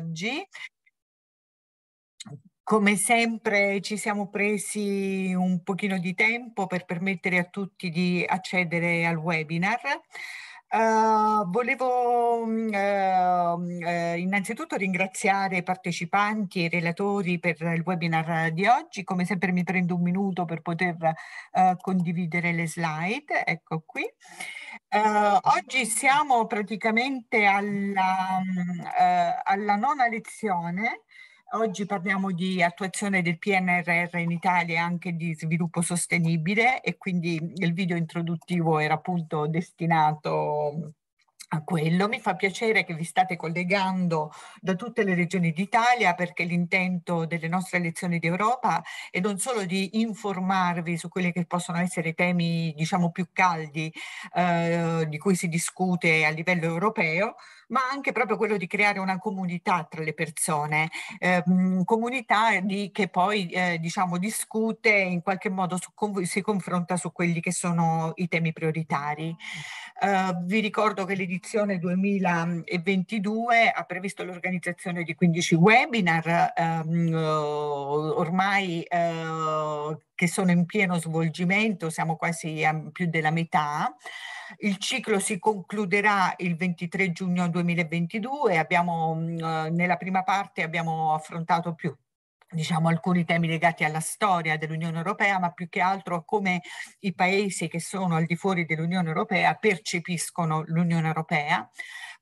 oggi. Come sempre ci siamo presi un pochino di tempo per permettere a tutti di accedere al webinar. Uh, volevo uh, uh, innanzitutto ringraziare i partecipanti e i relatori per il webinar di oggi. Come sempre mi prendo un minuto per poter condividere le slide. Ecco qui. Uh, oggi siamo praticamente alla, uh, alla, nona lezione. Oggi parliamo di attuazione del PNRR in Italia e anche di sviluppo sostenibile e quindi il video introduttivo era appunto destinato a quello. Mi fa piacere che vi state collegando da tutte le regioni d'Italia perché l'intento delle nostre lezioni d'Europa è non solo di informarvi su quelli che possono essere i temi diciamo più caldi eh, di cui si discute a livello europeo, ma anche proprio quello di creare una comunità tra le persone, ehm, comunità di, che poi eh, diciamo discute in qualche modo su, si confronta su quelli che sono i temi prioritari. Eh, vi ricordo che l'edizione 2022 ha previsto l'organizzazione di 15 webinar ehm, ormai eh, che sono in pieno svolgimento, siamo quasi a più della metà. Il ciclo si concluderà il 23 giugno 2022. Abbiamo, mm, eh, nella prima parte abbiamo affrontato più diciamo, alcuni temi legati alla storia dell'Unione Europea, ma più che altro a come i paesi che sono al di fuori dell'Unione Europea percepiscono l'Unione Europea.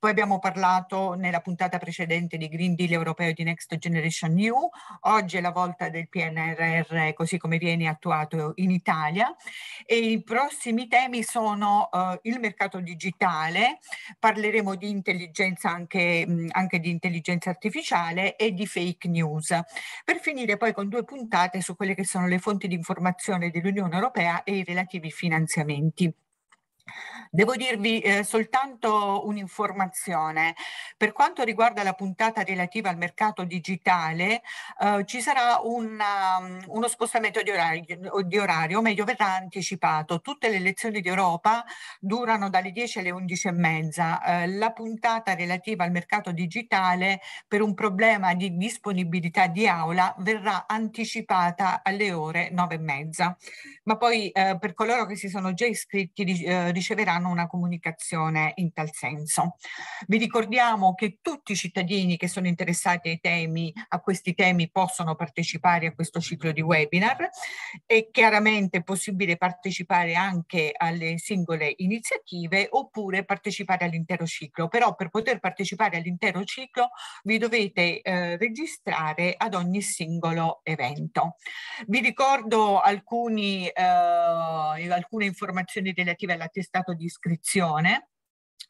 Poi abbiamo parlato nella puntata precedente di Green Deal europeo di Next Generation EU. Oggi è la volta del PNRR così come viene attuato in Italia e i prossimi temi sono eh, il mercato digitale, parleremo di intelligenza anche, anche di intelligenza artificiale e di fake news. Per finire poi con due puntate su quelle che sono le fonti di informazione dell'Unione Europea e i relativi finanziamenti. Devo dirvi eh, soltanto un'informazione. Per quanto riguarda la puntata relativa al mercato digitale, eh, ci sarà una, um, uno spostamento di orario, di orario, meglio verrà anticipato. Tutte le lezioni d'Europa durano dalle 10 alle 11 e mezza. Eh, la puntata relativa al mercato digitale, per un problema di disponibilità di aula, verrà anticipata alle ore 9 e mezza. Ma poi eh, per coloro che si sono già iscritti, eh, riceveranno una comunicazione in tal senso. Vi ricordiamo che tutti i cittadini che sono interessati ai temi, a questi temi possono partecipare a questo ciclo di webinar. È chiaramente possibile partecipare anche alle singole iniziative oppure partecipare all'intero ciclo, però per poter partecipare all'intero ciclo vi dovete eh, registrare ad ogni singolo evento. Vi ricordo alcuni, eh, alcune informazioni relative alla testa stato di iscrizione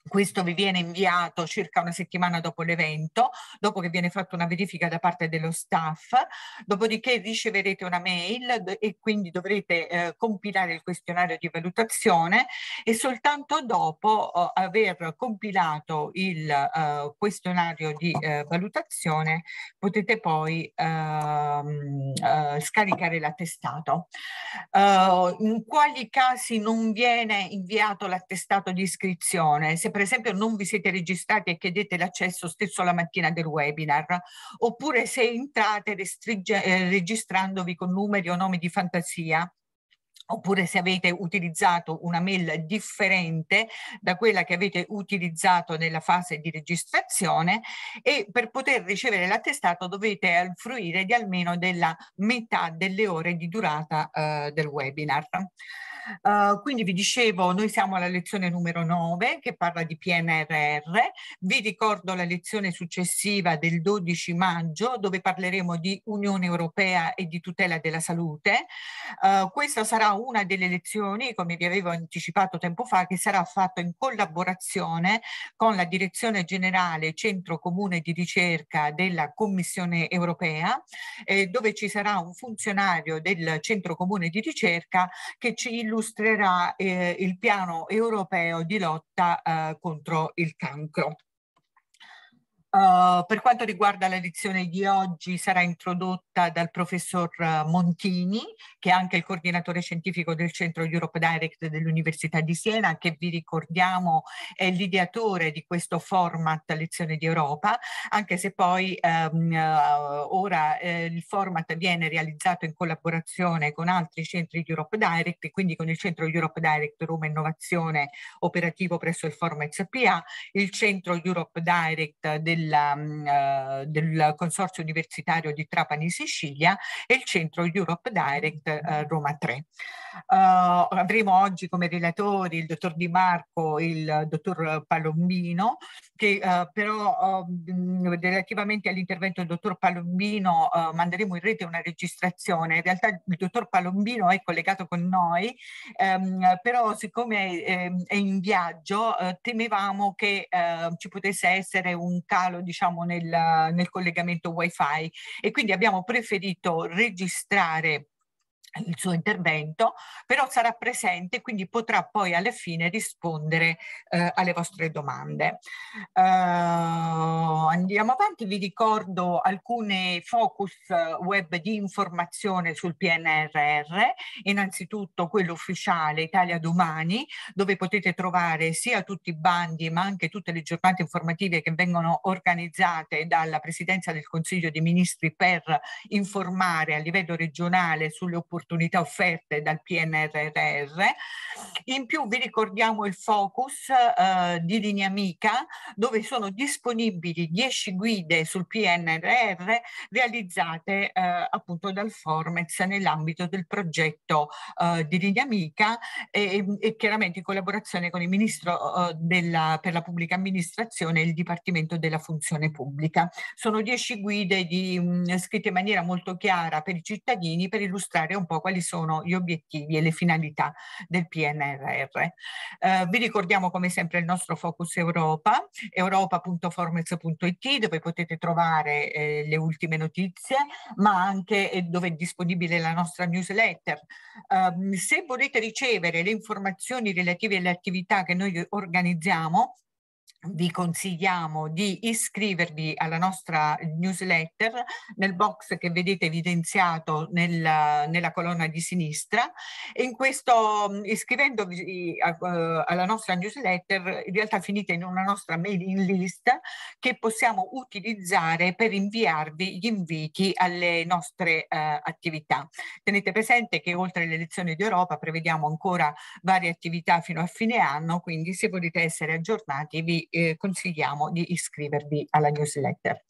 questo vi viene inviato circa una settimana dopo l'evento, dopo che viene fatta una verifica da parte dello staff, dopodiché riceverete una mail e quindi dovrete eh, compilare il questionario di valutazione e soltanto dopo eh, aver compilato il eh, questionario di eh, valutazione potete poi ehm, eh, scaricare l'attestato. Eh, in quali casi non viene inviato l'attestato di iscrizione? Se per esempio non vi siete registrati e chiedete l'accesso stesso la mattina del webinar, oppure se entrate eh, registrandovi con numeri o nomi di fantasia, oppure se avete utilizzato una mail differente da quella che avete utilizzato nella fase di registrazione e per poter ricevere l'attestato dovete fruire di almeno della metà delle ore di durata eh, del webinar. Uh, quindi vi dicevo, noi siamo alla lezione numero 9 che parla di PNRR. Vi ricordo la lezione successiva del 12 maggio dove parleremo di Unione Europea e di tutela della salute. Uh, questa sarà una delle lezioni, come vi avevo anticipato tempo fa, che sarà fatta in collaborazione con la Direzione Generale Centro Comune di Ricerca della Commissione Europea, eh, dove ci sarà un funzionario del Centro Comune di Ricerca che ci illustrerà illustrerà eh, il piano europeo di lotta eh, contro il cancro. Uh, per quanto riguarda la lezione di oggi sarà introdotta dal professor Montini, che è anche il coordinatore scientifico del centro Europe Direct dell'Università di Siena, che vi ricordiamo è l'ideatore di questo format lezione di Europa, anche se poi um, uh, ora eh, il format viene realizzato in collaborazione con altri centri di Europe Direct, quindi con il centro Europe Direct Roma Innovazione Operativo presso il Format SPA, il centro Europe Direct del della, mm, eh, del Consorzio Universitario di Trapani Sicilia e il Centro Europe Direct eh, Roma 3. Eh, avremo oggi come relatori il dottor Di Marco e il dottor Palombino che però mm, relativamente all'intervento del dottor Palombino manderemo in rete una registrazione. In realtà il dottor Palombino è collegato con noi, ehm, però siccome è, ehm, è in viaggio eh, temevamo che eh, ci potesse essere un calo calo diciamo, nel, nel collegamento wifi e quindi abbiamo preferito registrare il suo intervento, però sarà presente quindi potrà poi alla fine rispondere eh, alle vostre domande. Uh, andiamo avanti, vi ricordo alcune focus eh, web di informazione sul PNRR, innanzitutto quello ufficiale Italia Domani, dove potete trovare sia tutti i bandi ma anche tutte le giornate informative che vengono organizzate dalla Presidenza del Consiglio dei Ministri per informare a livello regionale sulle opportunità opportunità offerte dal PNRR. In più vi ricordiamo il focus eh, di linea amica dove sono disponibili 10 guide sul PNRR realizzate eh, appunto dal Formez nell'ambito del progetto eh, di linea amica e, e, chiaramente in collaborazione con il Ministro eh, della, per la Pubblica Amministrazione e il Dipartimento della Funzione Pubblica. Sono 10 guide di, mh, mm, scritte in maniera molto chiara per i cittadini per illustrare un po' quali sono gli obiettivi e le finalità del PNRR. Eh, vi ricordiamo come sempre il nostro focus Europa, europa.formez.it dove potete trovare eh, le ultime notizie, ma anche eh, dove è disponibile la nostra newsletter. Ehm, se volete ricevere le informazioni relative alle attività che noi organizziamo, vi consigliamo di iscrivervi alla nostra newsletter nel box che vedete evidenziato nel, nella colonna di sinistra e in questo iscrivendovi a, uh, alla nostra newsletter in realtà finite in una nostra mailing list che possiamo utilizzare per inviarvi gli inviti alle nostre uh, attività. Tenete presente che oltre alle lezioni d'Europa prevediamo ancora varie attività fino a fine anno quindi se volete essere aggiornati vi eh, consigliamo di iscrivervi alla newsletter.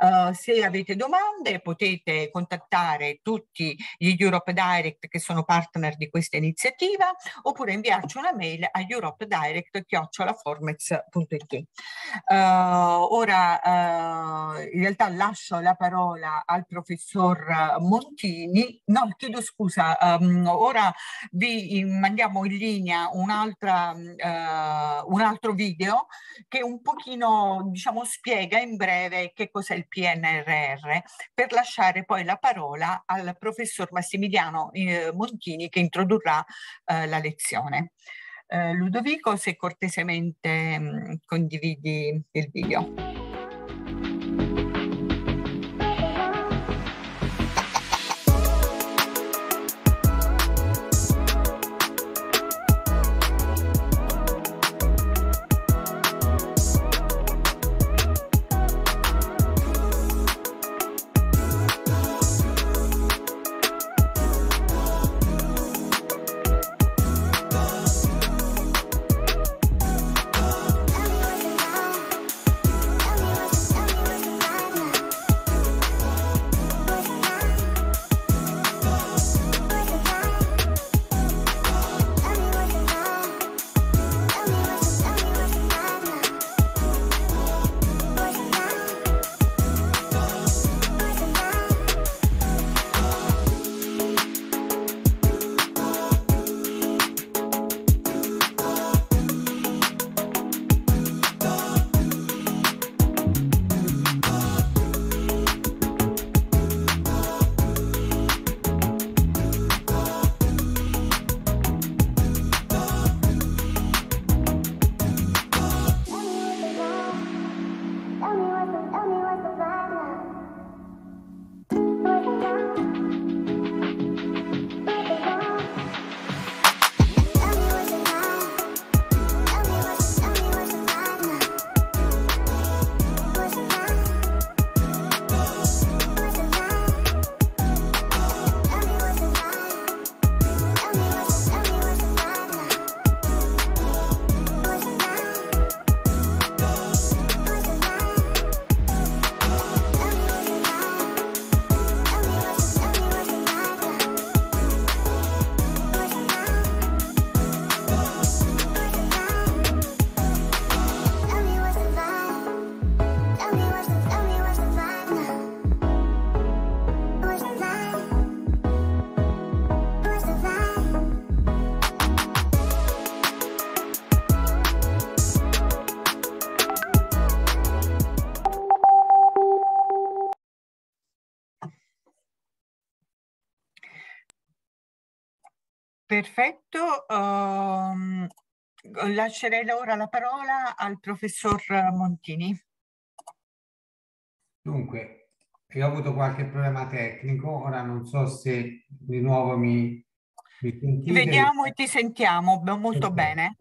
Uh, se avete domande potete contattare tutti gli Europe Direct che sono partner di questa iniziativa oppure inviarci una mail a europedirect.it. Uh, eh, ora uh, in realtà lascio la parola al professor Montini. No, chiedo scusa, um, ora vi mandiamo in linea un'altra mm, un altro video che un pochino diciamo, spiega in breve che cos'è il PNRR per lasciare poi la parola al professor Massimiliano eh, Montini che introdurrà eh, la lezione. Eh, Ludovico, se cortesemente mh, mm, condividi il video. Perfetto, um, lascerei ora la parola al professor Montini. Dunque, io ho avuto qualche problema tecnico, ora non so se di nuovo mi, mi sentite. Vediamo e ti sentiamo molto bene.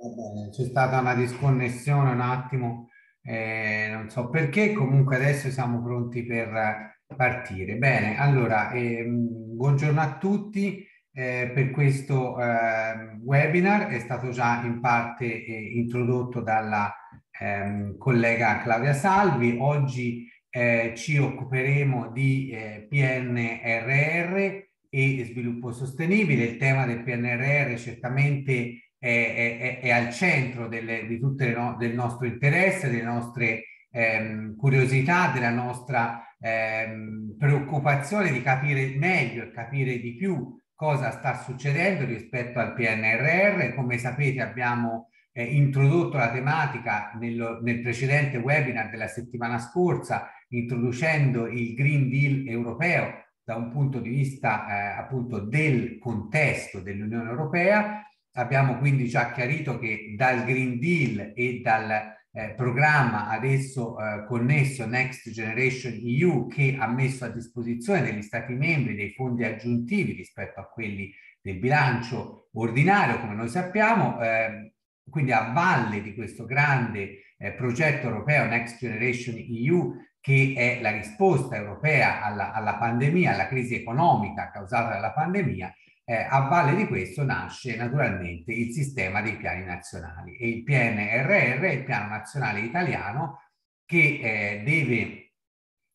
C'è stata una disconnessione un attimo, eh, non so perché, comunque adesso siamo pronti per partire. Bene, allora, ehm, buongiorno a tutti eh, per questo eh, webinar è stato già in parte eh, introdotto dalla ehm, collega Claudia Salvi. Oggi eh, ci occuperemo di eh, PNRR e sviluppo sostenibile. Il tema del PNRR certamente è, è, è al centro delle, di tutto no, del nostro interesse, delle nostre ehm, curiosità, della nostra ehm, preoccupazione di capire meglio e capire di più cosa sta succedendo rispetto al PNRR. Come sapete abbiamo eh, introdotto la tematica nel, nel precedente webinar della settimana scorsa, introducendo il Green Deal europeo da un punto di vista eh, appunto del contesto dell'Unione Europea. Abbiamo quindi già chiarito che dal Green Deal e dal eh, programma adesso eh, connesso Next Generation EU che ha messo a disposizione degli Stati membri dei fondi aggiuntivi rispetto a quelli del bilancio ordinario, come noi sappiamo, eh, quindi a valle di questo grande eh, progetto europeo Next Generation EU che è la risposta europea alla, alla pandemia, alla crisi economica causata dalla pandemia, eh, a valle di questo nasce naturalmente il sistema dei piani nazionali e il PNRR è il piano nazionale italiano che eh, deve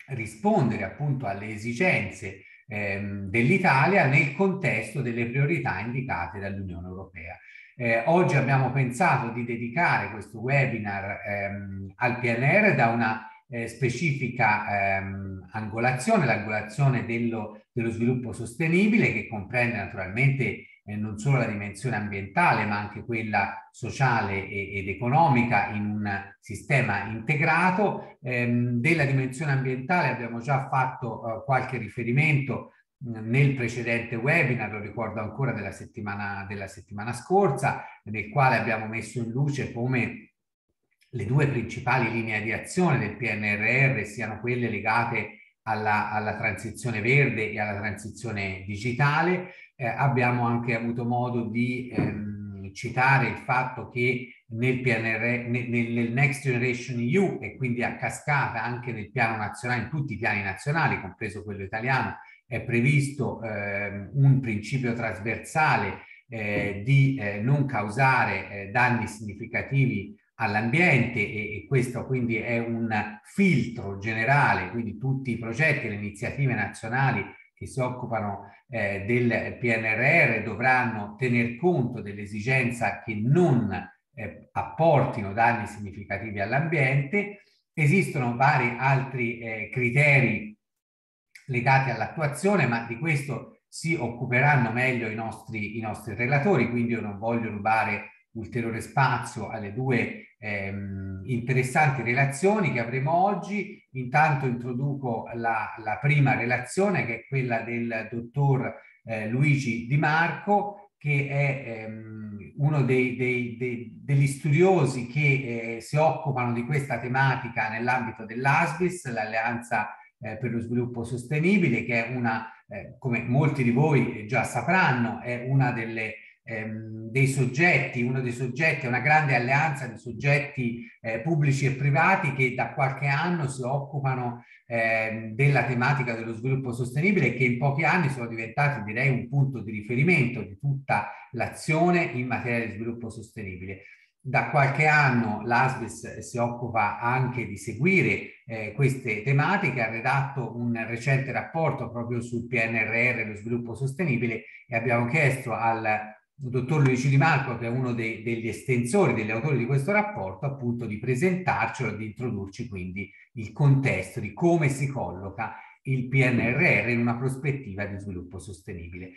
rispondere appunto alle esigenze ehm, dell'Italia nel contesto delle priorità indicate dall'Unione Europea. Eh, oggi abbiamo pensato di dedicare questo webinar ehm, al PNR da una eh, specifica ehm, angolazione, l'angolazione dello, dello, sviluppo sostenibile che comprende naturalmente eh, non solo la dimensione ambientale ma anche quella sociale e, ed economica in un sistema integrato. Ehm, della dimensione ambientale abbiamo già fatto eh, qualche riferimento nel precedente webinar, lo ricordo ancora della settimana, della settimana scorsa, nel quale abbiamo messo in luce come le due principali linee di azione del PNRR siano quelle legate alla, alla transizione verde e alla transizione digitale. Eh, abbiamo anche avuto modo di ehm, citare il fatto che nel, PNR, nel, nel Next Generation EU e quindi a cascata anche nel piano nazionale, in tutti i piani nazionali, compreso quello italiano, è previsto ehm, un principio trasversale eh, di eh, non causare eh, danni significativi all'ambiente e, questo quindi è un filtro generale, quindi tutti i progetti e le iniziative nazionali che si occupano eh, del PNRR dovranno tener conto dell'esigenza che non eh, apportino danni significativi all'ambiente. Esistono vari altri eh, criteri legati all'attuazione, ma di questo si occuperanno meglio i nostri, i nostri relatori, quindi io non voglio rubare ulteriore spazio alle due ehm, interessanti relazioni che avremo oggi. Intanto introduco la, la prima relazione che è quella del dottor eh, Luigi Di Marco che è ehm, uno dei, dei, dei, degli studiosi che eh, si occupano di questa tematica nell'ambito dell'ASBIS, l'Alleanza eh, per lo Sviluppo Sostenibile, che è una, eh, come molti di voi già sapranno, è una delle ehm, dei soggetti, uno dei soggetti, una grande alleanza di soggetti eh, pubblici e privati che da qualche anno si occupano ehm, della tematica dello sviluppo sostenibile e che in pochi anni sono diventati direi un punto di riferimento di tutta l'azione in materia di sviluppo sostenibile. Da qualche anno l'ASBIS si occupa anche di seguire eh, queste tematiche, ha redatto un recente rapporto proprio sul PNRR e lo sviluppo sostenibile e abbiamo chiesto al il dottor Luigi Di Marco, che è uno dei, degli estensori, degli autori di questo rapporto, appunto di presentarcelo e di introdurci quindi il contesto di come si colloca il PNRR in una prospettiva di sviluppo sostenibile.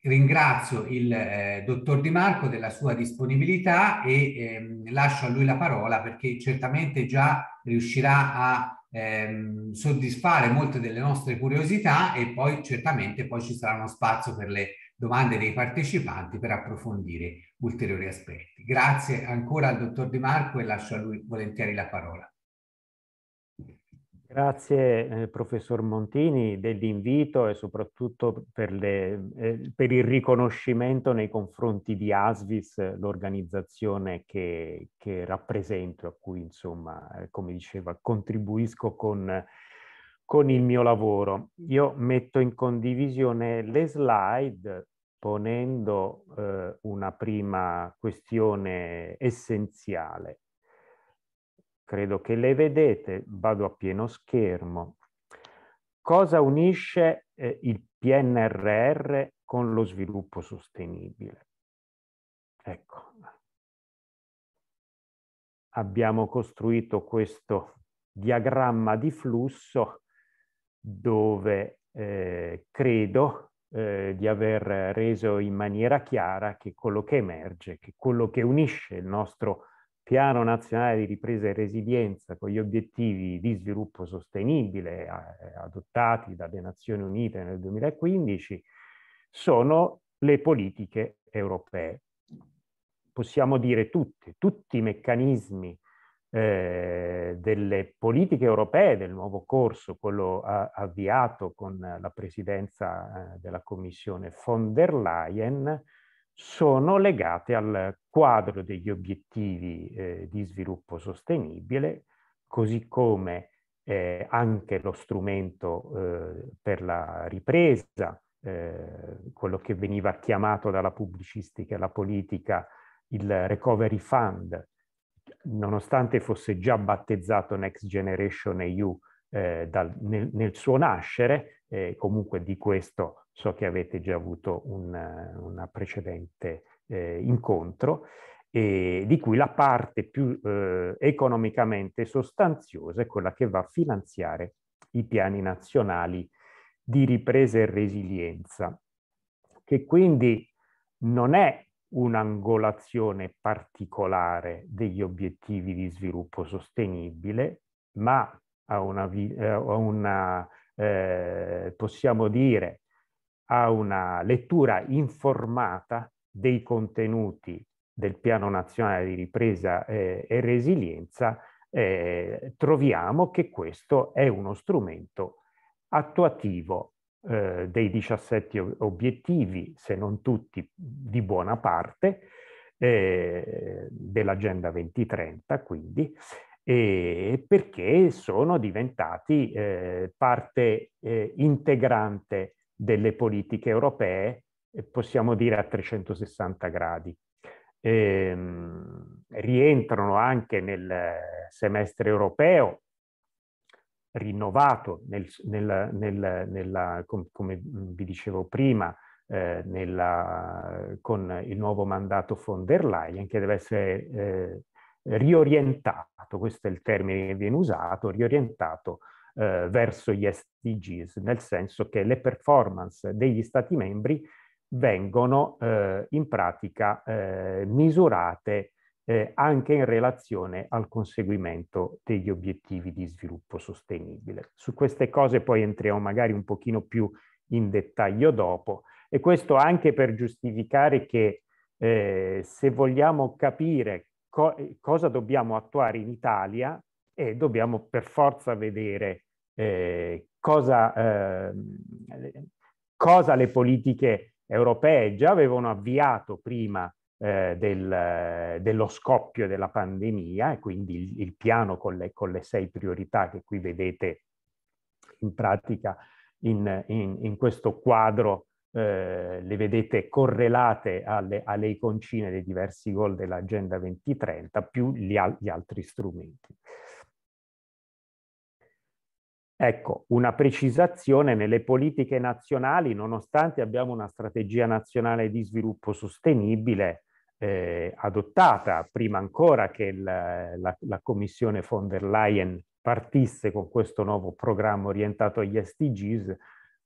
Ringrazio il eh, dottor Di Marco della sua disponibilità e ehm, lascio a lui la parola perché certamente già riuscirà a ehm, soddisfare molte delle nostre curiosità e poi certamente poi ci sarà uno spazio per le domande dei partecipanti per approfondire ulteriori aspetti. Grazie ancora al dottor Di Marco e lascio a lui volentieri la parola. Grazie eh, professor Montini dell'invito e soprattutto per, le, eh, per, il riconoscimento nei confronti di ASVIS, l'organizzazione che, che, rappresento, a cui insomma, eh, come diceva, contribuisco con, con il mio lavoro. Io metto in condivisione le slide ponendo eh, una prima questione essenziale. Credo che le vedete, vado a pieno schermo. Cosa unisce eh, il PNRR con lo sviluppo sostenibile? Ecco, abbiamo costruito questo diagramma di flusso dove eh, credo eh, di aver reso in maniera chiara che quello che emerge, che quello che unisce il nostro piano nazionale di ripresa e resilienza con gli obiettivi di sviluppo sostenibile eh, adottati dalle Nazioni Unite nel 2015 sono le politiche europee. Possiamo dire tutte, tutti i meccanismi eh, delle politiche europee del nuovo corso, quello a, avviato con la presidenza eh, della Commissione von der Leyen, sono legate al quadro degli obiettivi eh, di sviluppo sostenibile, così come eh, anche lo strumento eh, per la ripresa, eh, quello che veniva chiamato dalla pubblicistica e la politica il Recovery Fund, nonostante fosse già battezzato Next Generation EU eh, dal, nel, nel, suo nascere, eh, comunque di questo so che avete già avuto un eh, precedente eh, incontro, e di cui la parte più eh, economicamente sostanziosa è quella che va a finanziare i piani nazionali di ripresa e resilienza, che quindi non è un'angolazione particolare degli obiettivi di sviluppo sostenibile, ma a una, eh, a una eh, possiamo dire, a una lettura informata dei contenuti del Piano Nazionale di Ripresa eh, e Resilienza, eh, troviamo che questo è uno strumento attuativo eh, dei 17 obiettivi, se non tutti, di buona parte, eh, dell'Agenda 2030 quindi, e perché sono diventati eh, parte eh, integrante delle politiche europee, possiamo dire a 360 gradi. Ehm, rientrano anche nel semestre europeo, rinnovato nel, nel, nel, nella, com, come vi dicevo prima, eh, nella, con il nuovo mandato von der Leyen che deve essere eh, riorientato, questo è il termine che viene usato, riorientato eh, verso gli SDGs, nel senso che le performance degli Stati membri vengono eh, in pratica eh, misurate eh, anche in relazione al conseguimento degli obiettivi di sviluppo sostenibile. Su queste cose poi entriamo magari un pochino più in dettaglio dopo e questo anche per giustificare che eh, se vogliamo capire co cosa dobbiamo attuare in Italia eh, dobbiamo per forza vedere eh, cosa, ehm, cosa le politiche europee già avevano avviato prima eh, del, eh, dello scoppio della pandemia e quindi il, il piano con le, con le, sei priorità che qui vedete in pratica in, in, in questo quadro eh, le vedete correlate alle, alle, iconcine dei diversi goal dell'Agenda 2030 più gli, al, gli, altri strumenti. Ecco, una precisazione nelle politiche nazionali, nonostante abbiamo una strategia nazionale di sviluppo sostenibile, eh, adottata prima ancora che la, la, la, commissione von der Leyen partisse con questo nuovo programma orientato agli SDGs,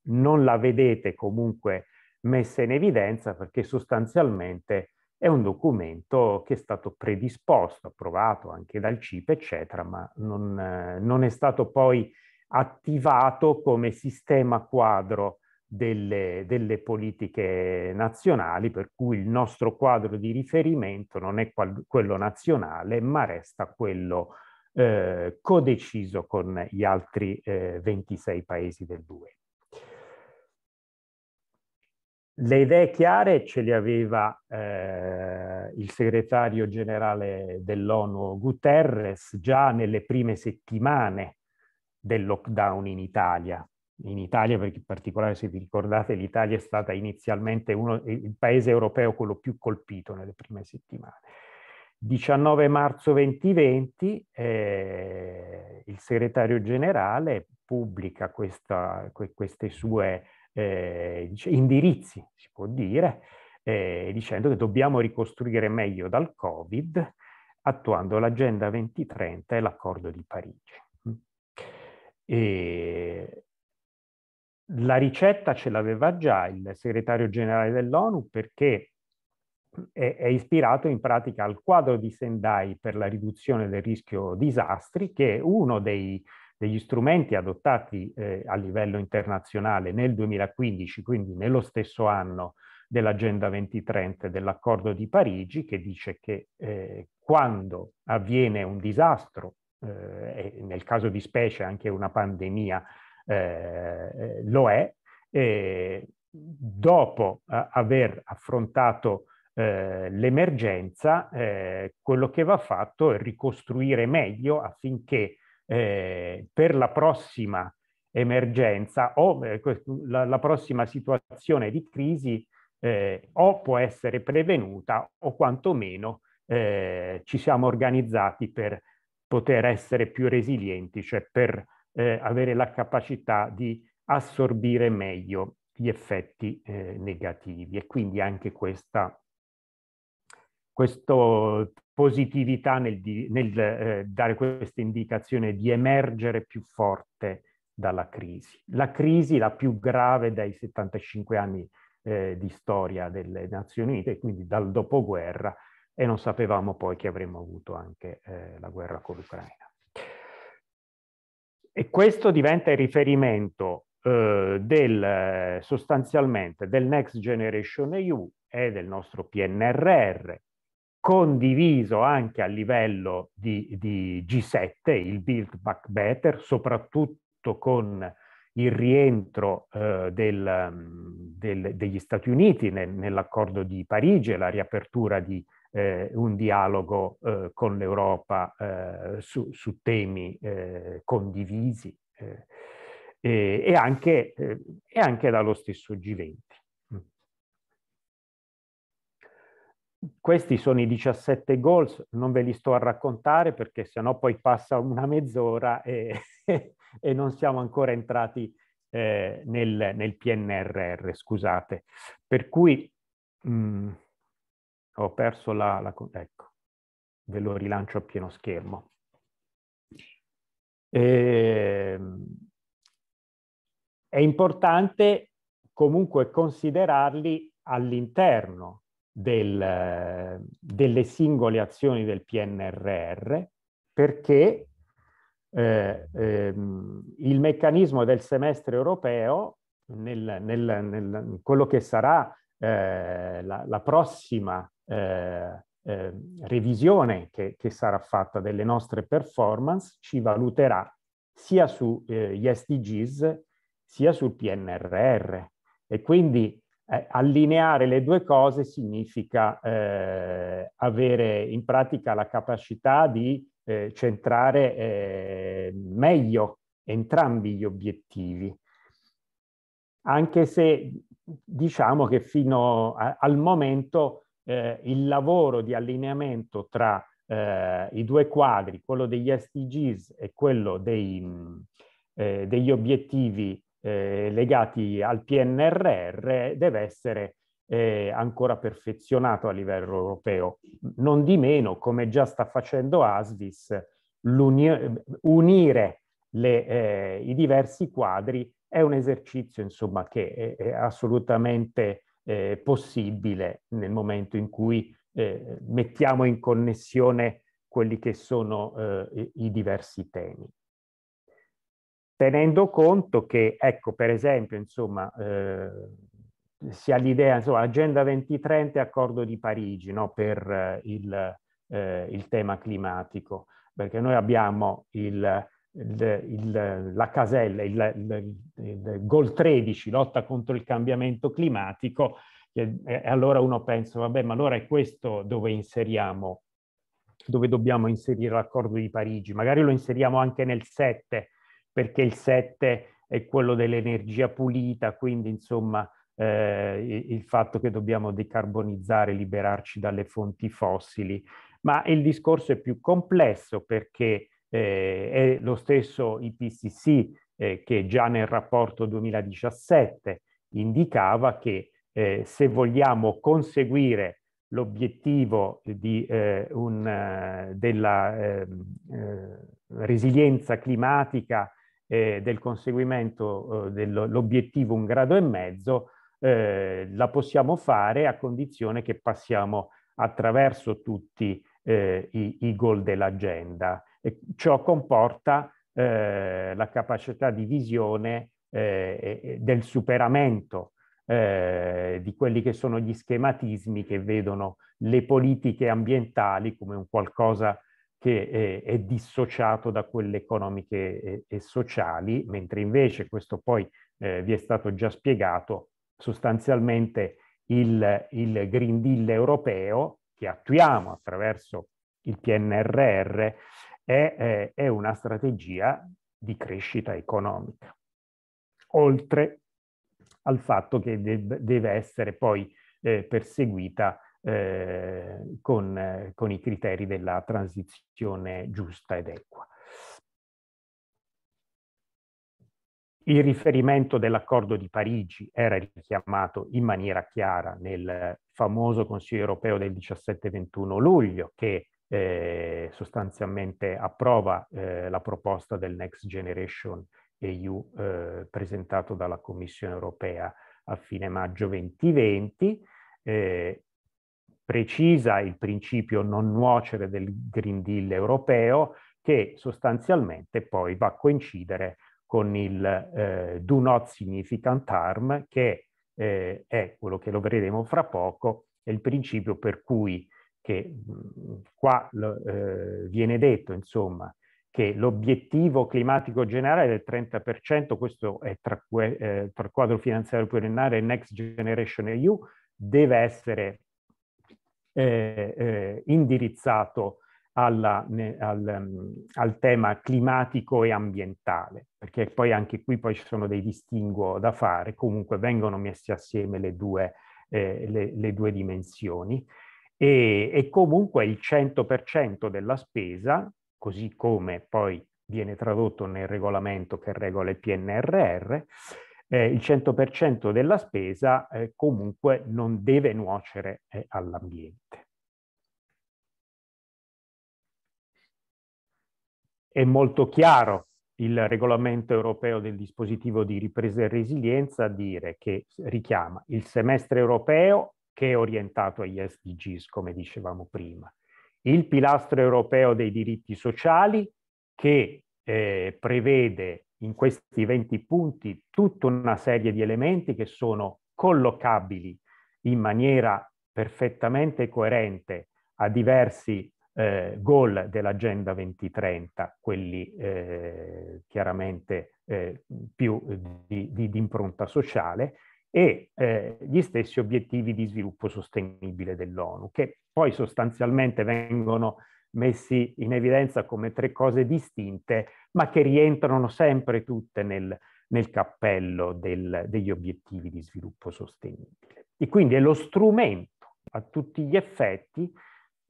non la vedete comunque messa in evidenza perché sostanzialmente è un documento che è stato predisposto, approvato anche dal CIP, eccetera, ma non, eh, non è stato poi attivato come sistema quadro delle, delle, politiche nazionali, per cui il nostro quadro di riferimento non è qual, quello nazionale, ma resta quello eh, codeciso con gli altri eh, 26 paesi del dell'UE. Le idee chiare ce le aveva eh, il segretario generale dell'ONU Guterres già nelle prime settimane del lockdown in Italia, in Italia, perché in particolare se vi ricordate l'Italia è stata inizialmente uno, il paese europeo quello più colpito nelle prime settimane. 19 marzo 2020 eh, il segretario generale pubblica questa, que, queste sue eh, indirizzi, si può dire, eh, dicendo che dobbiamo ricostruire meglio dal Covid attuando l'Agenda 2030 e l'accordo di Parigi. Mm. E la ricetta ce l'aveva già il segretario generale dell'ONU perché è, è, ispirato in pratica al quadro di Sendai per la riduzione del rischio disastri, che è uno dei, degli strumenti adottati eh, a livello internazionale nel 2015, quindi nello stesso anno dell'Agenda 2030 dell'Accordo di Parigi, che dice che eh, quando avviene un disastro, eh, nel caso di specie anche una pandemia eh, lo è, e dopo eh, aver affrontato eh, l'emergenza, eh, quello che va fatto è ricostruire meglio affinché eh, per la prossima emergenza o eh, la, la, prossima situazione di crisi eh, o può essere prevenuta o quantomeno ci siamo organizzati per poter essere più resilienti, cioè per eh, avere la capacità di assorbire meglio gli effetti eh, negativi e quindi anche questa questo positività nel, di, nel eh, dare questa indicazione di emergere più forte dalla crisi. La crisi la più grave dai 75 anni eh, di storia delle Nazioni Unite, quindi dal dopoguerra, e non sapevamo poi che avremmo avuto anche eh, la guerra con l'Ucraina. E questo diventa il riferimento eh, del, sostanzialmente del Next Generation EU e del nostro PNRR, condiviso anche a livello di, di G7, il Build Back Better, soprattutto con il rientro eh, del, del, degli Stati Uniti nel, nell'accordo di Parigi e la riapertura di, eh, un dialogo eh, con l'Europa eh, su, su, temi eh, condivisi eh, e, anche, eh, e anche dallo stesso G20. Mm. Questi sono i 17 goals, non ve li sto a raccontare perché sennò poi passa una mezz'ora e, e, non siamo ancora entrati nel, nel, PNRR, scusate. Per cui... Mh, mm, ho perso la, la... ecco, ve lo rilancio a pieno schermo. E... Ehm, è importante comunque considerarli all'interno del, delle singole azioni del PNRR perché eh, ehm, il meccanismo del semestre europeo nel, nel, nel quello che sarà eh, la, la, prossima eh, eh, revisione che, che, sarà fatta delle nostre performance ci valuterà sia sugli eh, SDGs sia sul PNRR e quindi eh, allineare le due cose significa eh, avere in pratica la capacità di eh, centrare meglio entrambi gli obiettivi anche se diciamo che fino a, al momento eh, il lavoro di allineamento tra eh, i due quadri, quello degli SDGs e quello dei, mh, eh, degli obiettivi eh, legati al PNRR, deve essere eh, ancora perfezionato a livello europeo. Non di meno, come già sta facendo ASVIS, unire le, eh, i diversi quadri è un esercizio insomma, che è, è assolutamente eh, possibile nel momento in cui eh, mettiamo in connessione quelli che sono eh, i diversi temi. Tenendo conto che, ecco, per esempio, insomma, eh, si ha l'idea, insomma, Agenda 2030 e Accordo di Parigi no, per eh, il, eh, il, tema climatico, perché noi abbiamo il, il, il, la casella, il, il, Gol 13, lotta contro il cambiamento climatico, e, e allora uno pensa, vabbè, ma allora è questo dove inseriamo, dove dobbiamo inserire l'accordo di Parigi. Magari lo inseriamo anche nel 7, perché il 7 è quello dell'energia pulita, quindi insomma eh, il fatto che dobbiamo decarbonizzare, liberarci dalle fonti fossili. Ma il discorso è più complesso perché eh, è lo stesso IPCC eh, che già nel rapporto 2017 indicava che eh, se vogliamo conseguire l'obiettivo della ehm, resilienza climatica eh, del conseguimento eh, dell'obiettivo un grado e mezzo, eh, la possiamo fare a condizione che passiamo attraverso tutti i, i goal dell'agenda e ciò comporta eh, la capacità di visione eh, del superamento eh, di quelli che sono gli schematismi che vedono le politiche ambientali come un qualcosa che è, eh, è dissociato da quelle economiche e, e, sociali, mentre invece questo poi eh, vi è stato già spiegato, sostanzialmente il, il Green Deal europeo che attuiamo attraverso il PNRR è, è una strategia di crescita economica, oltre al fatto che deve essere poi eh, perseguita eh, con, eh, con, i criteri della transizione giusta ed equa. Il riferimento dell'accordo di Parigi era richiamato in maniera chiara nel famoso Consiglio europeo del 17-21 luglio che eh, sostanzialmente approva eh, la proposta del Next Generation EU eh, presentato dalla Commissione europea a fine maggio 2020, eh, precisa il principio non nuocere del Green Deal europeo che sostanzialmente poi va a coincidere con il eh, do not significant harm che eh, è quello che lo vedremo fra poco, è il principio per cui che qua eh, viene detto, insomma, che l'obiettivo climatico generale è del 30%, questo è tra, eh, tra quadro finanziario pluriennale e Next Generation EU, deve essere eh, eh, indirizzato alla, ne, al, al, tema climatico e ambientale, perché poi anche qui poi ci sono dei distinguo da fare, comunque vengono messe assieme le due, eh, le, le due dimensioni e, e comunque il 100% della spesa, così come poi viene tradotto nel regolamento che regola il PNRR, eh, il 100% della spesa eh, comunque non deve nuocere eh, all'ambiente. È molto chiaro il regolamento europeo del dispositivo di ripresa e resilienza a dire che richiama il semestre europeo che è orientato agli SDGs, come dicevamo prima. Il pilastro europeo dei diritti sociali che eh, prevede in questi 20 punti tutta una serie di elementi che sono collocabili in maniera perfettamente coerente a diversi eh, goal dell'Agenda 2030, quelli eh, chiaramente eh, più di, di, di impronta sociale, e eh, gli stessi obiettivi di sviluppo sostenibile dell'ONU, che poi sostanzialmente vengono messi in evidenza come tre cose distinte, ma che rientrano sempre tutte nel, nel cappello del, degli obiettivi di sviluppo sostenibile. E quindi è lo strumento a tutti gli effetti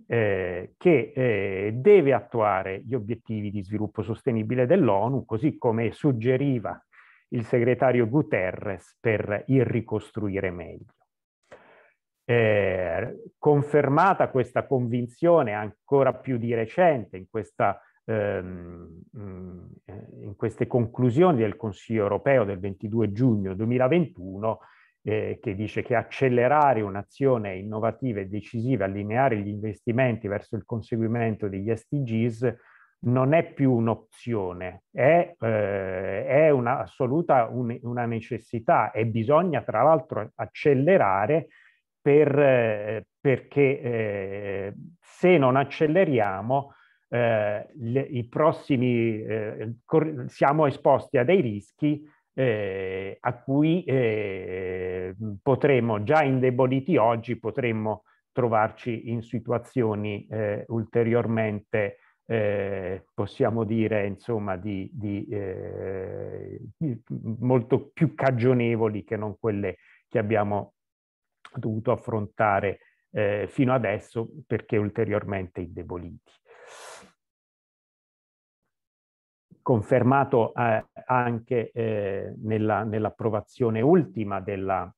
eh, che eh, deve attuare gli obiettivi di sviluppo sostenibile dell'ONU, così come suggeriva il segretario Guterres per il ricostruire meglio. Eh, confermata questa convinzione ancora più di recente in, questa, ehm, mm, in queste conclusioni del Consiglio europeo del 22 giugno 2021 eh, che dice che accelerare un'azione innovativa e decisiva, allineare gli investimenti verso il conseguimento degli SDGs non è più un'opzione, è, eh, è un'assoluta un, una necessità e bisogna tra l'altro accelerare per, eh, perché eh, se non acceleriamo eh, le, i prossimi, eh, siamo esposti a dei rischi eh, a cui potremmo, già indeboliti oggi, potremmo trovarci in situazioni ulteriormente eh, possiamo dire, insomma, di, di, eh, molto più cagionevoli che non quelle che abbiamo dovuto affrontare eh, fino adesso perché ulteriormente indeboliti. Confermato eh, anche eh, nella, nell'approvazione ultima della,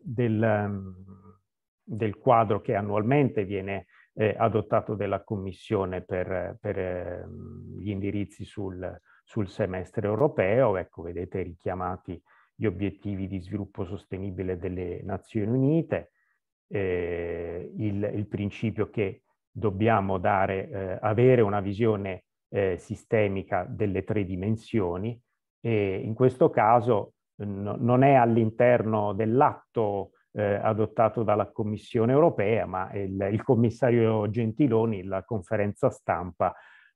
del, ehm, del, quadro che annualmente viene eh, adottato della Commissione per, per eh, gli indirizzi sul, sul, semestre europeo. Ecco, vedete richiamati gli obiettivi di sviluppo sostenibile delle Nazioni Unite, eh, il, il, principio che dobbiamo dare, eh, avere una visione eh, sistemica delle tre dimensioni e in questo caso non è all'interno dell'atto eh, adottato dalla Commissione europea, ma il, il, commissario Gentiloni, la conferenza stampa,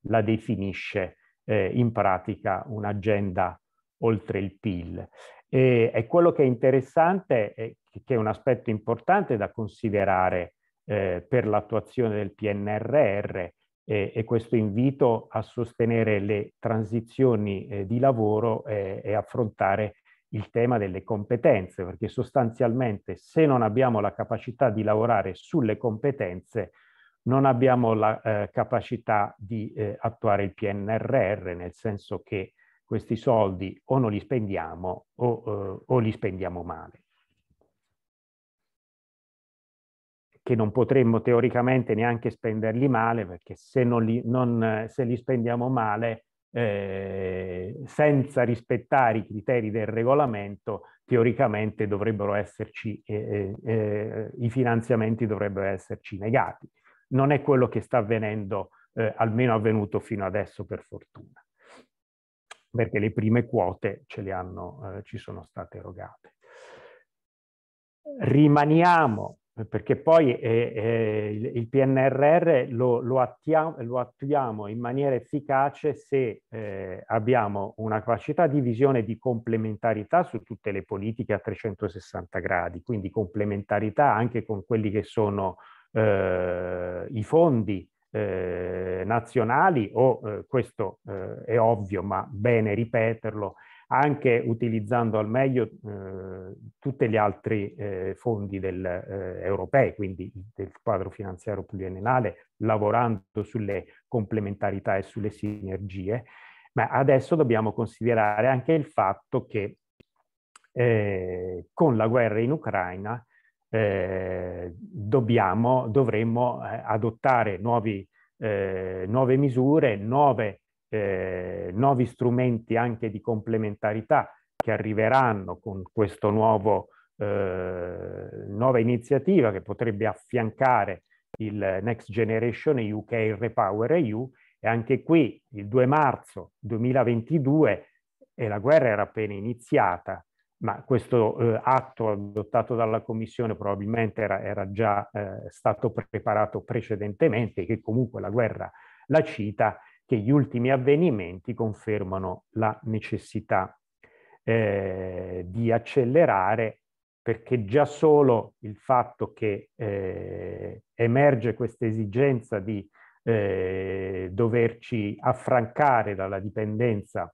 la definisce eh, in pratica un'agenda oltre il PIL. E, e, quello che è interessante, e che è un aspetto importante da considerare eh, per l'attuazione del PNRR, e questo invito a sostenere le transizioni eh, di lavoro eh, e, affrontare il tema delle competenze, perché sostanzialmente se non abbiamo la capacità di lavorare sulle competenze, non abbiamo la eh, capacità di eh, attuare il PNRR, nel senso che questi soldi o non li spendiamo o, eh, o li spendiamo male. Che non potremmo teoricamente neanche spenderli male, perché se, non li, non, se li spendiamo male eh, senza rispettare i criteri del regolamento, teoricamente dovrebbero esserci, eh, eh, eh, i finanziamenti dovrebbero esserci negati. Non è quello che sta avvenendo, eh, almeno avvenuto fino adesso per fortuna, perché le prime quote ce le hanno, eh, ci sono state erogate. Rimaniamo eh, perché poi eh, eh, il PNRR lo, lo, attiamo, lo, attuiamo in maniera efficace se eh, abbiamo una capacità di visione di complementarità su tutte le politiche a 360 gradi, quindi complementarità anche con quelli che sono eh, i fondi eh, nazionali o questo è ovvio ma bene ripeterlo anche utilizzando al meglio eh, tutti gli altri eh, fondi del, eh, europei, quindi del quadro finanziario pluriennale, lavorando sulle complementarità e sulle sinergie, ma adesso dobbiamo considerare anche il fatto che eh, con la guerra in Ucraina eh, dobbiamo, dovremmo eh, adottare nuovi, eh, nuove misure, nuove eh, nuovi strumenti anche di complementarità che arriveranno con questa eh, nuova iniziativa che potrebbe affiancare il Next Generation EU che è il Repower EU e anche qui il 2 marzo 2022 e la guerra era appena iniziata ma questo eh, atto adottato dalla Commissione probabilmente era, era già eh, stato preparato precedentemente, che comunque la guerra la cita che gli ultimi avvenimenti confermano la necessità eh, di accelerare perché già solo il fatto che eh, emerge questa esigenza di eh, doverci affrancare dalla dipendenza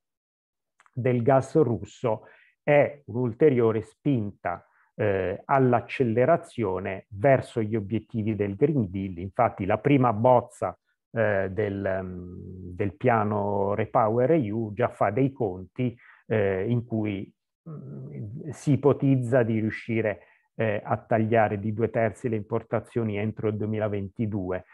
del gas russo è un'ulteriore spinta eh, all'accelerazione verso gli obiettivi del Green Deal. Infatti la prima bozza eh, del, mm, del, piano Repower EU già fa dei conti eh, in cui mh, mm, si ipotizza di riuscire eh, a tagliare di due terzi le importazioni entro il 2022.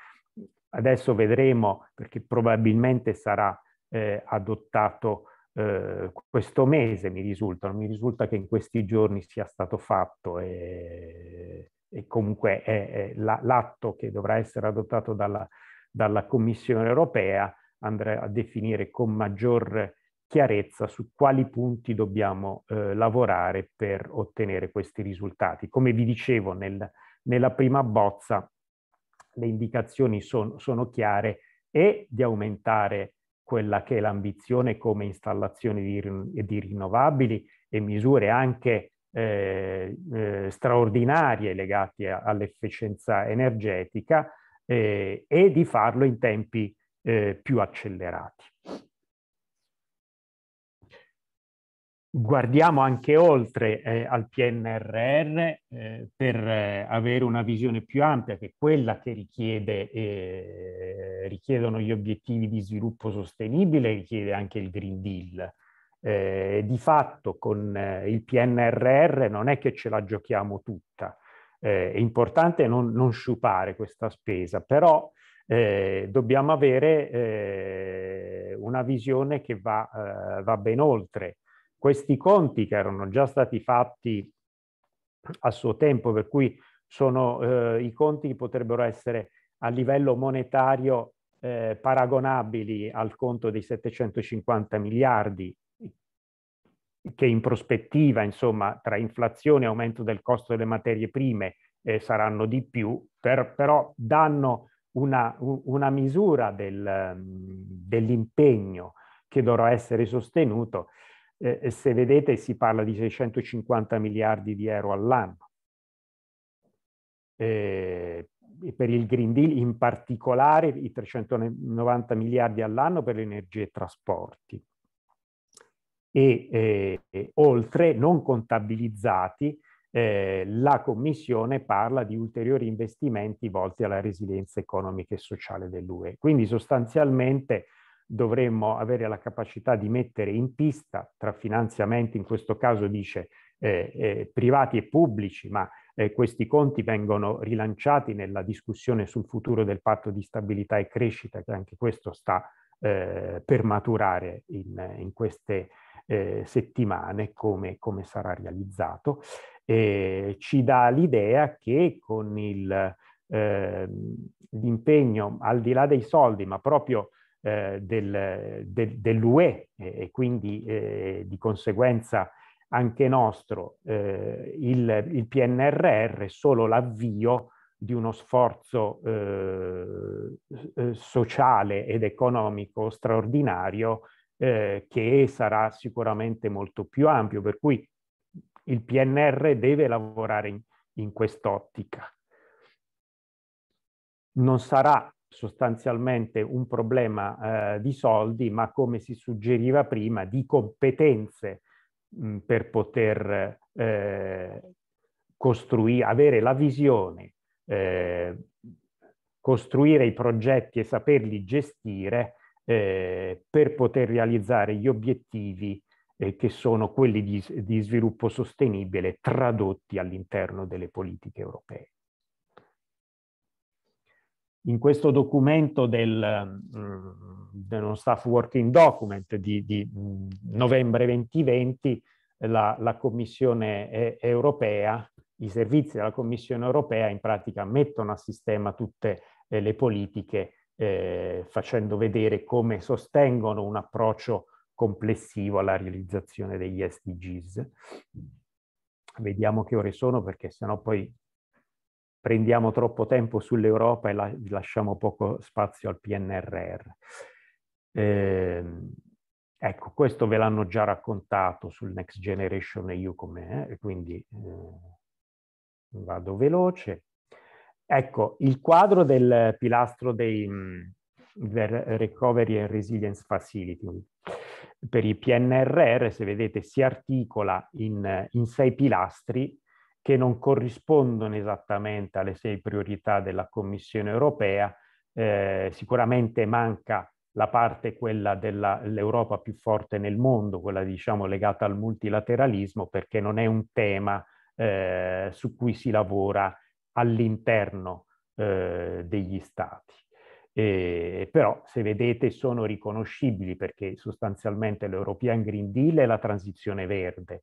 Adesso vedremo perché probabilmente sarà eh, adottato eh, questo mese, mi risulta, mi risulta che in questi giorni sia stato fatto e, e comunque è, è l'atto che dovrà essere adottato dalla, dalla Commissione europea andrà a definire con maggior chiarezza su quali punti dobbiamo eh, lavorare per ottenere questi risultati. Come vi dicevo nel, nella prima bozza, le indicazioni son, sono chiare e di aumentare quella che è l'ambizione come installazione di, di rinnovabili e misure anche eh, eh, straordinarie legate all'efficienza energetica, eh, e di farlo in tempi eh, più accelerati. Guardiamo anche oltre eh, al PNRR eh, per eh, avere una visione più ampia che è quella che richiede, eh, richiedono gli obiettivi di sviluppo sostenibile, richiede anche il Green Deal. Eh, di fatto con eh, il PNRR non è che ce la giochiamo tutta, eh, è importante non, non, sciupare questa spesa, però eh, dobbiamo avere eh, una visione che va, eh, va, ben oltre. Questi conti che erano già stati fatti a suo tempo, per cui sono eh, i conti che potrebbero essere a livello monetario eh, paragonabili al conto dei 750 miliardi che in prospettiva, insomma, tra inflazione e aumento del costo delle materie prime eh, saranno di più, per, però danno una, una misura del, mm, dell'impegno che dovrà essere sostenuto. Eh, se vedete si parla di 650 miliardi di euro all'anno. Eh, per il Green Deal, in particolare i 390 miliardi all'anno per le energie e trasporti e, e eh, oltre non contabilizzati eh, la Commissione parla di ulteriori investimenti volti alla resilienza economica e sociale dell'UE. Quindi sostanzialmente dovremmo avere la capacità di mettere in pista tra finanziamenti, in questo caso dice eh, eh, privati e pubblici, ma eh, questi conti vengono rilanciati nella discussione sul futuro del patto di stabilità e crescita, che anche questo sta eh, per maturare in, in queste eh, settimane come, come, sarà realizzato. Eh, ci dà l'idea che con il, eh, l'impegno al di là dei soldi, ma proprio eh, del, del, dell'UE e quindi eh, di conseguenza anche nostro, eh, il, il, PNRR è solo l'avvio di uno sforzo eh, sociale ed economico straordinario eh, che sarà sicuramente molto più ampio, per cui il PNR deve lavorare in, in quest'ottica. Non sarà sostanzialmente un problema eh, di soldi, ma come si suggeriva prima, di competenze mh, mm, per poter eh, costruire, avere la visione, eh, costruire i progetti e saperli gestire eh, per poter realizzare gli obiettivi eh, che sono quelli di, di sviluppo sostenibile tradotti all'interno delle politiche europee. In questo documento del, dello mm, Staff Working Document di, di mm, novembre 2020 la, la, Commissione europea, i servizi della Commissione europea in pratica mettono a sistema tutte eh, le politiche eh, facendo vedere come sostengono un approccio complessivo alla realizzazione degli SDGs. Vediamo che ore sono perché sennò poi prendiamo troppo tempo sull'Europa e la lasciamo poco spazio al PNRR. Eh, ecco, questo ve l'hanno già raccontato sul Next Generation EU come, eh, quindi eh, vado veloce. Ecco, il quadro del pilastro dei, mm, del Recovery and Resilience Facility per il PNRR, se vedete, si articola in, in sei pilastri che non corrispondono esattamente alle sei priorità della Commissione europea. Eh, sicuramente manca la parte quella dell'Europa più forte nel mondo, quella diciamo legata al multilateralismo, perché non è un tema eh, su cui si lavora all'interno eh, degli stati. Eh, però se vedete sono riconoscibili perché sostanzialmente l'European Green Deal è la transizione verde,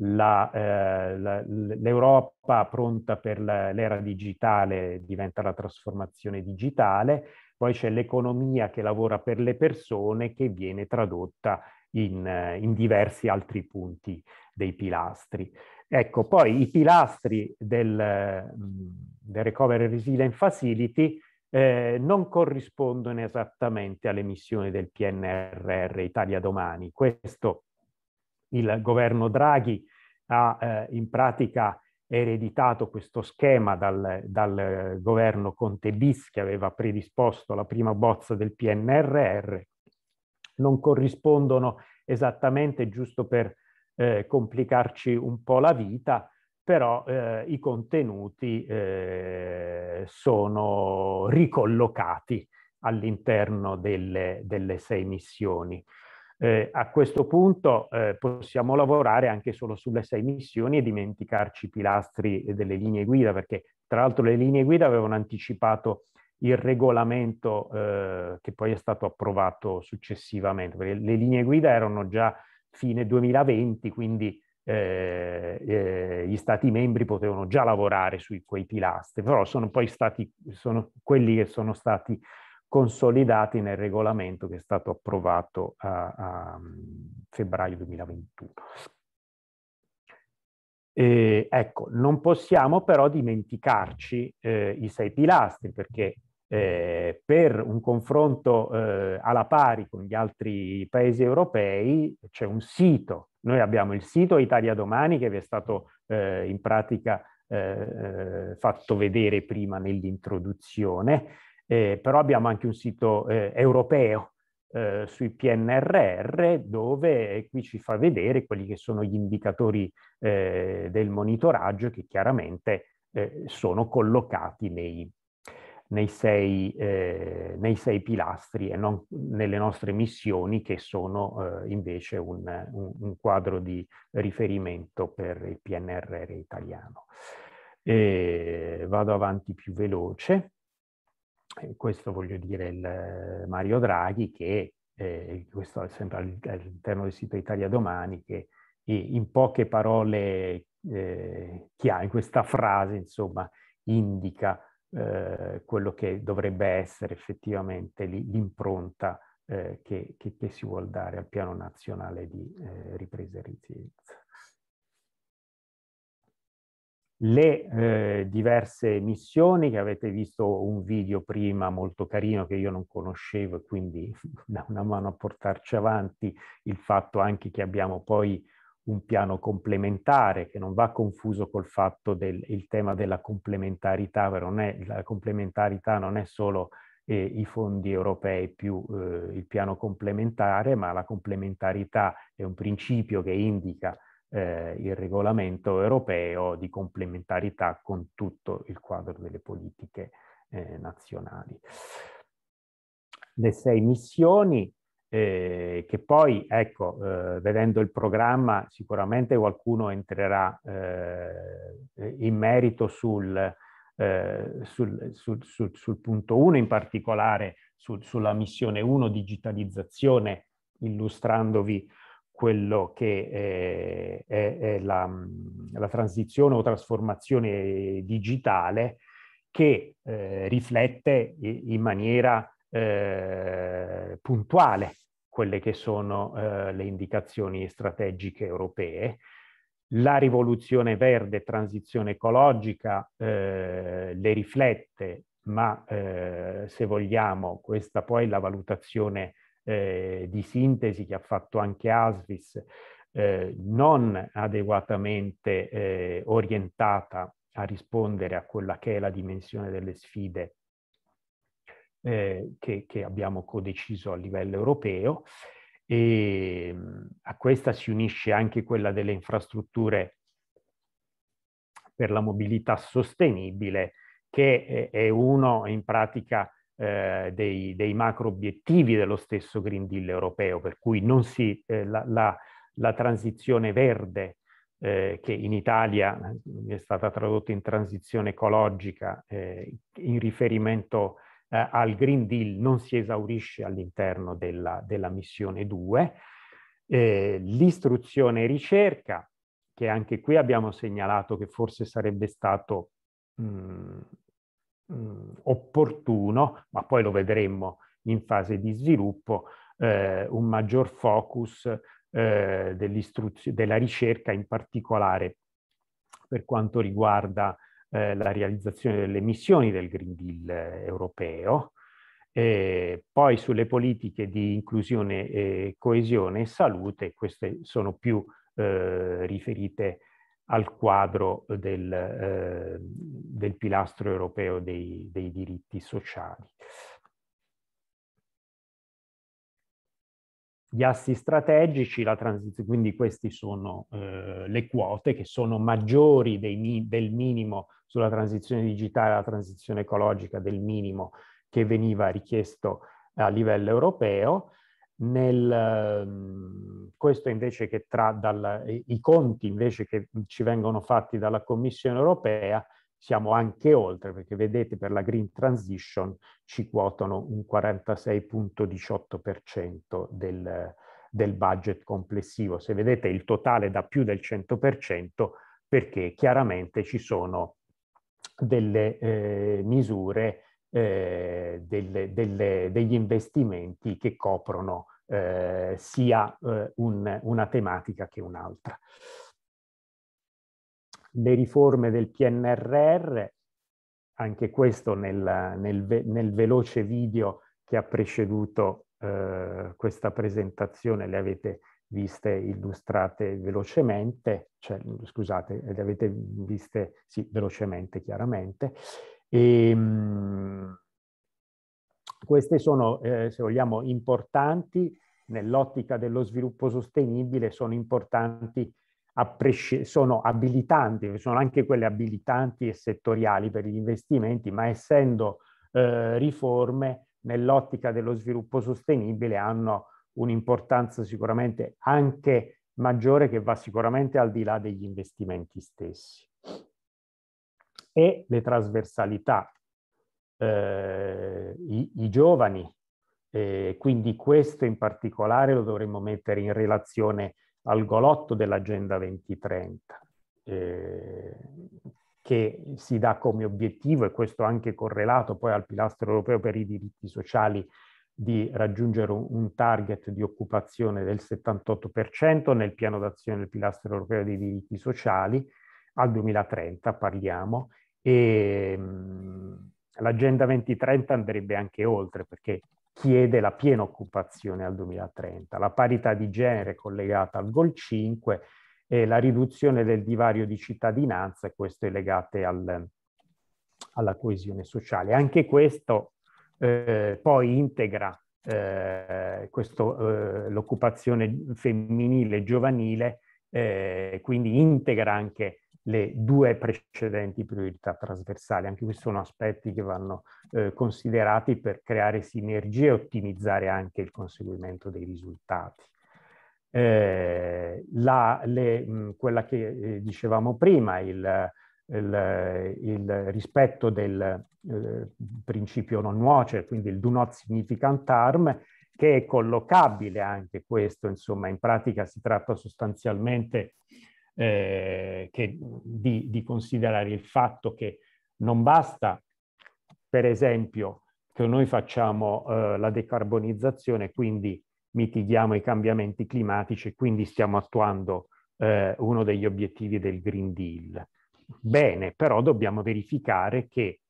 eh, l'Europa eh, pronta per l'era digitale diventa la trasformazione digitale, poi c'è l'economia che lavora per le persone che viene tradotta in, eh, in diversi altri punti dei pilastri. Ecco, poi i pilastri del, del Recovery Resilient Facility eh, non corrispondono esattamente alle missioni del PNRR Italia Domani. Questo il governo Draghi ha eh, in pratica ereditato questo schema dal, dal governo Conte Bis che aveva predisposto la prima bozza del PNRR. Non corrispondono esattamente, giusto per eh, complicarci un po' la vita, però eh, i contenuti eh, sono ricollocati all'interno delle, delle, sei missioni. Eh, a questo punto eh, possiamo lavorare anche solo sulle sei missioni e dimenticarci i pilastri delle linee guida, perché tra l'altro le linee guida avevano anticipato il regolamento eh, che poi è stato approvato successivamente, perché le linee guida erano già fine 2020, quindi eh, eh, gli stati membri potevano già lavorare su quei pilastri, però sono poi stati sono quelli che sono stati consolidati nel regolamento che è stato approvato a, a mm, febbraio 2021. E, ecco, non possiamo però dimenticarci eh, i sei pilastri perché eh, per un confronto eh, alla pari con gli altri paesi europei c'è un sito. Noi abbiamo il sito Italia Domani che vi è stato eh, in pratica eh, eh, fatto vedere prima nell'introduzione, eh, però abbiamo anche un sito europeo sui PNRR dove qui ci fa vedere quelli che sono gli indicatori del monitoraggio che chiaramente sono collocati nei, nei sei, eh, nei sei pilastri e non nelle nostre missioni che sono eh, invece un, un, un, quadro di riferimento per il PNRR italiano. E vado avanti più veloce. questo voglio dire il Mario Draghi che, eh, questo è sempre all'interno del sito Italia Domani, che in poche parole, eh, in questa frase, insomma, indica eh, quello che dovrebbe essere effettivamente l'impronta eh, che, che, che, si vuole dare al piano nazionale di eh, ripresa e resilienza. Le eh, diverse missioni che avete visto un video prima molto carino che io non conoscevo e quindi da una mano a portarci avanti il fatto anche che abbiamo poi un piano complementare che non va confuso col fatto del tema della complementarità, non è, la complementarità non è solo eh, i fondi europei più eh, il piano complementare, ma la complementarità è un principio che indica eh, il regolamento europeo di complementarità con tutto il quadro delle politiche eh, nazionali. Le sei missioni eh, che poi, ecco, eh, vedendo il programma, sicuramente qualcuno entrerà eh, in merito sul, eh, sul, sul, sul punto 1, in particolare sulla missione 1 digitalizzazione, illustrandovi quello che è, eh, è, è la, mm, la, transizione o trasformazione digitale che eh, riflette in maniera eh, puntuale quelle che sono eh, le indicazioni strategiche europee. La rivoluzione verde, transizione ecologica, eh, le riflette, ma eh, se vogliamo questa poi la valutazione eh, di sintesi che ha fatto anche Asvis, eh, non adeguatamente orientata a rispondere a quella che è la dimensione delle sfide eh, che, che, abbiamo codeciso a livello europeo e ehm, a questa si unisce anche quella delle infrastrutture per la mobilità sostenibile che è uno in pratica eh, dei, dei, macro obiettivi dello stesso Green Deal europeo, per cui non si, eh, la, la, la, transizione verde eh, che in Italia eh, è stata tradotta in transizione ecologica eh, in riferimento eh, al Green Deal non si esaurisce all'interno della, della missione 2. Eh, l'istruzione e ricerca, che anche qui abbiamo segnalato che forse sarebbe stato mh, mm, mh, mm, opportuno, ma poi lo vedremo in fase di sviluppo, eh, un maggior focus eh, della ricerca in particolare per quanto riguarda eh, la realizzazione delle missioni del Green Deal eh, europeo, e poi sulle politiche di inclusione e coesione e salute, queste sono più eh, riferite al quadro del, eh, del pilastro europeo dei, dei, diritti sociali. Gli assi strategici, la transizione, quindi queste sono eh, le quote che sono maggiori dei, del minimo sulla transizione digitale, la transizione ecologica del minimo che veniva richiesto a livello europeo. Nel, ehm, questo invece che tra dal, i conti invece che ci vengono fatti dalla Commissione europea siamo anche oltre perché vedete per la green transition ci quotano un 46.18% del, del budget complessivo. Se vedete il totale da più del 100% perché chiaramente ci sono delle eh, misure, eh, delle, delle, degli investimenti che coprono eh, sia eh, un, una tematica che un'altra. Le riforme del PNRR, anche questo nel, nel, nel veloce video che ha preceduto eh, questa presentazione, le avete viste illustrate velocemente, cioè, scusate, le avete viste, sì, velocemente chiaramente. E, ehm, mh, queste sono, eh, se vogliamo, importanti nell'ottica dello sviluppo sostenibile, sono importanti, sono abilitanti, sono anche quelle abilitanti e settoriali per gli investimenti, ma essendo eh, riforme, nell'ottica dello sviluppo sostenibile hanno un'importanza sicuramente anche maggiore che va sicuramente al di là degli investimenti stessi. E le trasversalità. Eh, i, i, giovani, eh, quindi questo in particolare lo dovremmo mettere in relazione al golotto dell'Agenda 2030, eh, che si dà come obiettivo, e questo anche correlato poi al pilastro europeo per i diritti sociali di raggiungere un target di occupazione del 78% nel piano d'azione del pilastro europeo dei diritti sociali al 2030 parliamo e ehm, l'agenda 2030 andrebbe anche oltre perché chiede la piena occupazione al 2030, la parità di genere collegata al Goal 5 e la riduzione del divario di cittadinanza, questo è legato al, alla coesione sociale. Anche questo eh, poi integra eh, questo, eh, l'occupazione femminile e giovanile, eh, quindi integra anche le due precedenti priorità trasversali. Anche questi sono aspetti che vanno eh, considerati per creare sinergie e ottimizzare anche il conseguimento dei risultati. Eh, la, le, mh, quella che dicevamo prima, il, il, il rispetto del eh, principio non nuoce, quindi il do not significant harm, che è collocabile anche questo, insomma, in pratica si tratta sostanzialmente eh, che, di, di, considerare il fatto che non basta, per esempio, che noi facciamo eh, la decarbonizzazione, quindi mitighiamo i cambiamenti climatici, quindi stiamo attuando eh, uno degli obiettivi del Green Deal. Bene, però dobbiamo verificare che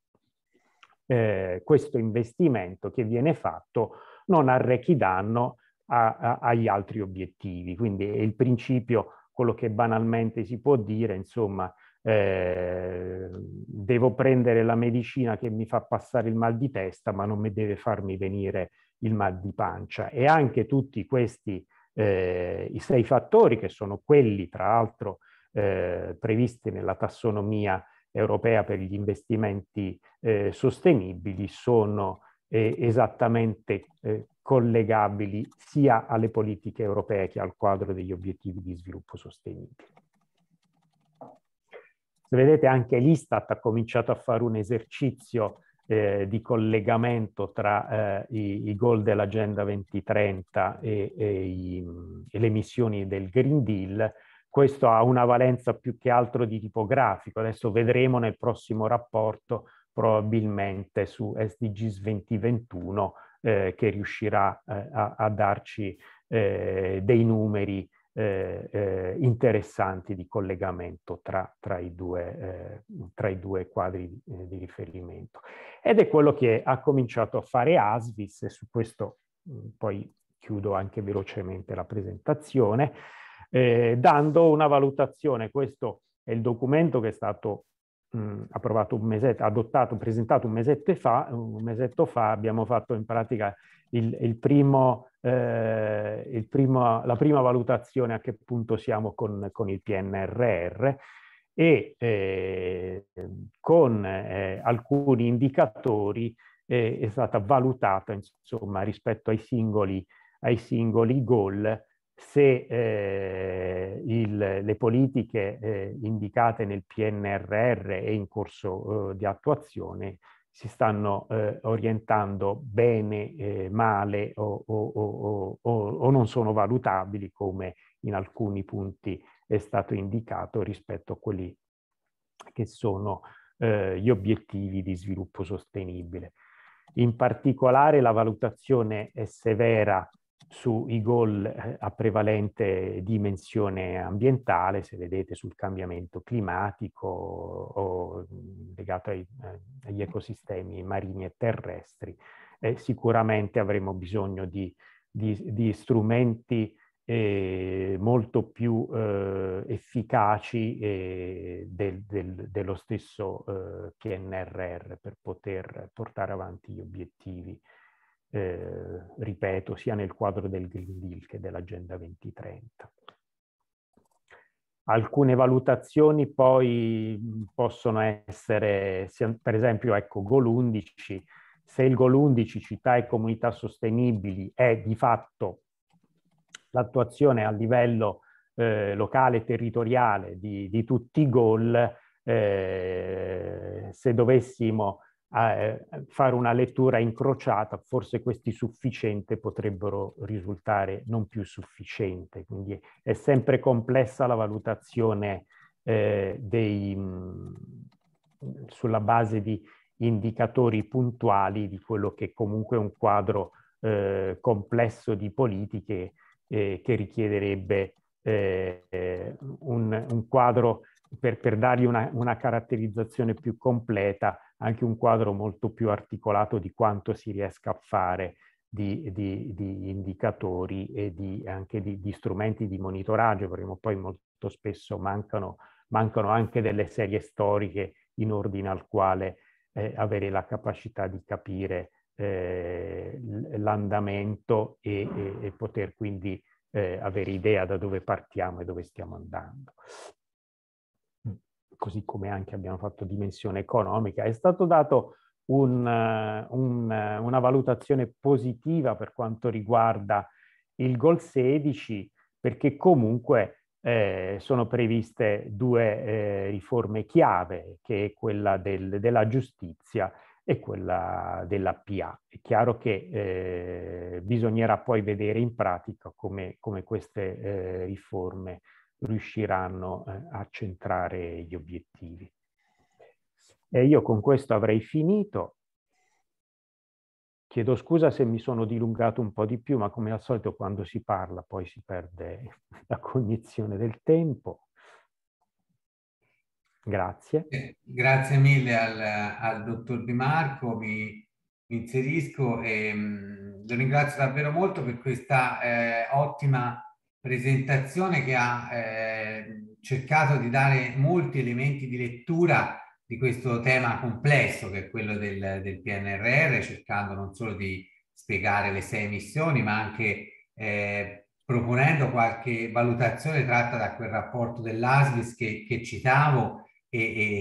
eh, questo investimento che viene fatto non arrechi danno a, a, agli altri obiettivi. Quindi è il principio, quello che banalmente si può dire, insomma, eh, devo prendere la medicina che mi fa passare il mal di testa, ma non mi deve farmi venire il mal di pancia. E anche tutti questi eh, sei fattori, che sono quelli tra l'altro eh, previsti nella tassonomia europea per gli investimenti eh, sostenibili sono eh, esattamente eh, collegabili sia alle politiche europee che al quadro degli obiettivi di sviluppo sostenibile. Se vedete anche l'Istat ha cominciato a fare un esercizio eh, di collegamento tra eh, i, i, goal dell'Agenda 2030 e, e, i, e, le missioni del Green Deal, questo ha una valenza più che altro di tipo grafico, adesso vedremo nel prossimo rapporto probabilmente su SDGs 2021 eh, che riuscirà eh, a, a, darci eh, dei numeri eh, eh, interessanti di collegamento tra, tra, i, due, eh, tra i, due, quadri di, di riferimento. Ed è quello che ha cominciato a fare ASVIS e su questo mh, mm, poi chiudo anche velocemente la presentazione eh, dando una valutazione. Questo è il documento che è stato mh, mm, approvato un mesetto, adottato, presentato un mesetto fa, un mesetto fa abbiamo fatto in pratica il, il primo, eh, il primo, la prima valutazione a che punto siamo con, con il PNRR e eh, con eh, alcuni indicatori eh, è stata valutata insomma, rispetto ai singoli, ai singoli goal se eh, il, le politiche eh, indicate nel PNRR e in corso eh, di attuazione si stanno eh, orientando bene, eh, male o, o, o, o, non sono valutabili come in alcuni punti è stato indicato rispetto a quelli che sono eh, gli obiettivi di sviluppo sostenibile. In particolare la valutazione è severa sui goal eh, a prevalente dimensione ambientale, se vedete sul cambiamento climatico o mm, legato ai, eh, agli ecosistemi marini e terrestri. Eh, sicuramente avremo bisogno di, di, di strumenti eh, molto più eh, efficaci eh, del, del, dello stesso PNRR per poter portare avanti gli obiettivi eh, ripeto, sia nel quadro del Green Deal che dell'Agenda 2030. Alcune valutazioni poi possono essere, per esempio, ecco, Goal 11, se il Goal 11 città e comunità sostenibili è di fatto l'attuazione a livello eh, locale e territoriale di, di tutti i goal, eh, se dovessimo eh, fare una lettura incrociata, forse questi sufficiente potrebbero risultare non più sufficiente, quindi è sempre complessa la valutazione eh, dei, mh, sulla base di indicatori puntuali di quello che comunque è un quadro eh, complesso di politiche eh, che richiederebbe eh, un, un, quadro per, per dargli una, una caratterizzazione più completa anche un quadro molto più articolato di quanto si riesca a fare di, di, di indicatori e di, anche di, strumenti di monitoraggio, perché poi molto spesso mancano, mancano anche delle serie storiche in ordine al quale eh, avere la capacità di capire eh, l'andamento e, e, e, poter quindi eh, avere idea da dove partiamo e dove stiamo andando così come anche abbiamo fatto dimensione economica, è stato dato un, eh, un, eh, una valutazione positiva per quanto riguarda il gol 16 perché comunque eh, sono previste due eh, riforme chiave, che è quella del, della giustizia e quella della PA. È chiaro che eh, bisognerà poi vedere in pratica come, come queste eh, riforme riusciranno eh, a centrare gli obiettivi. E io con questo avrei finito. Chiedo scusa se mi sono dilungato un po' di più, ma come al solito quando si parla poi si perde la cognizione del tempo. Grazie. Eh, grazie mille al, al, dottor Di Marco, mi, mi inserisco e mh, mm, lo ringrazio davvero molto per questa eh, ottima presentazione che ha eh, cercato di dare molti elementi di lettura di questo tema complesso che è quello del, del PNRR, cercando non solo di spiegare le sei missioni, ma anche eh, proponendo qualche valutazione tratta da quel rapporto dell'ASVIS che, che citavo e,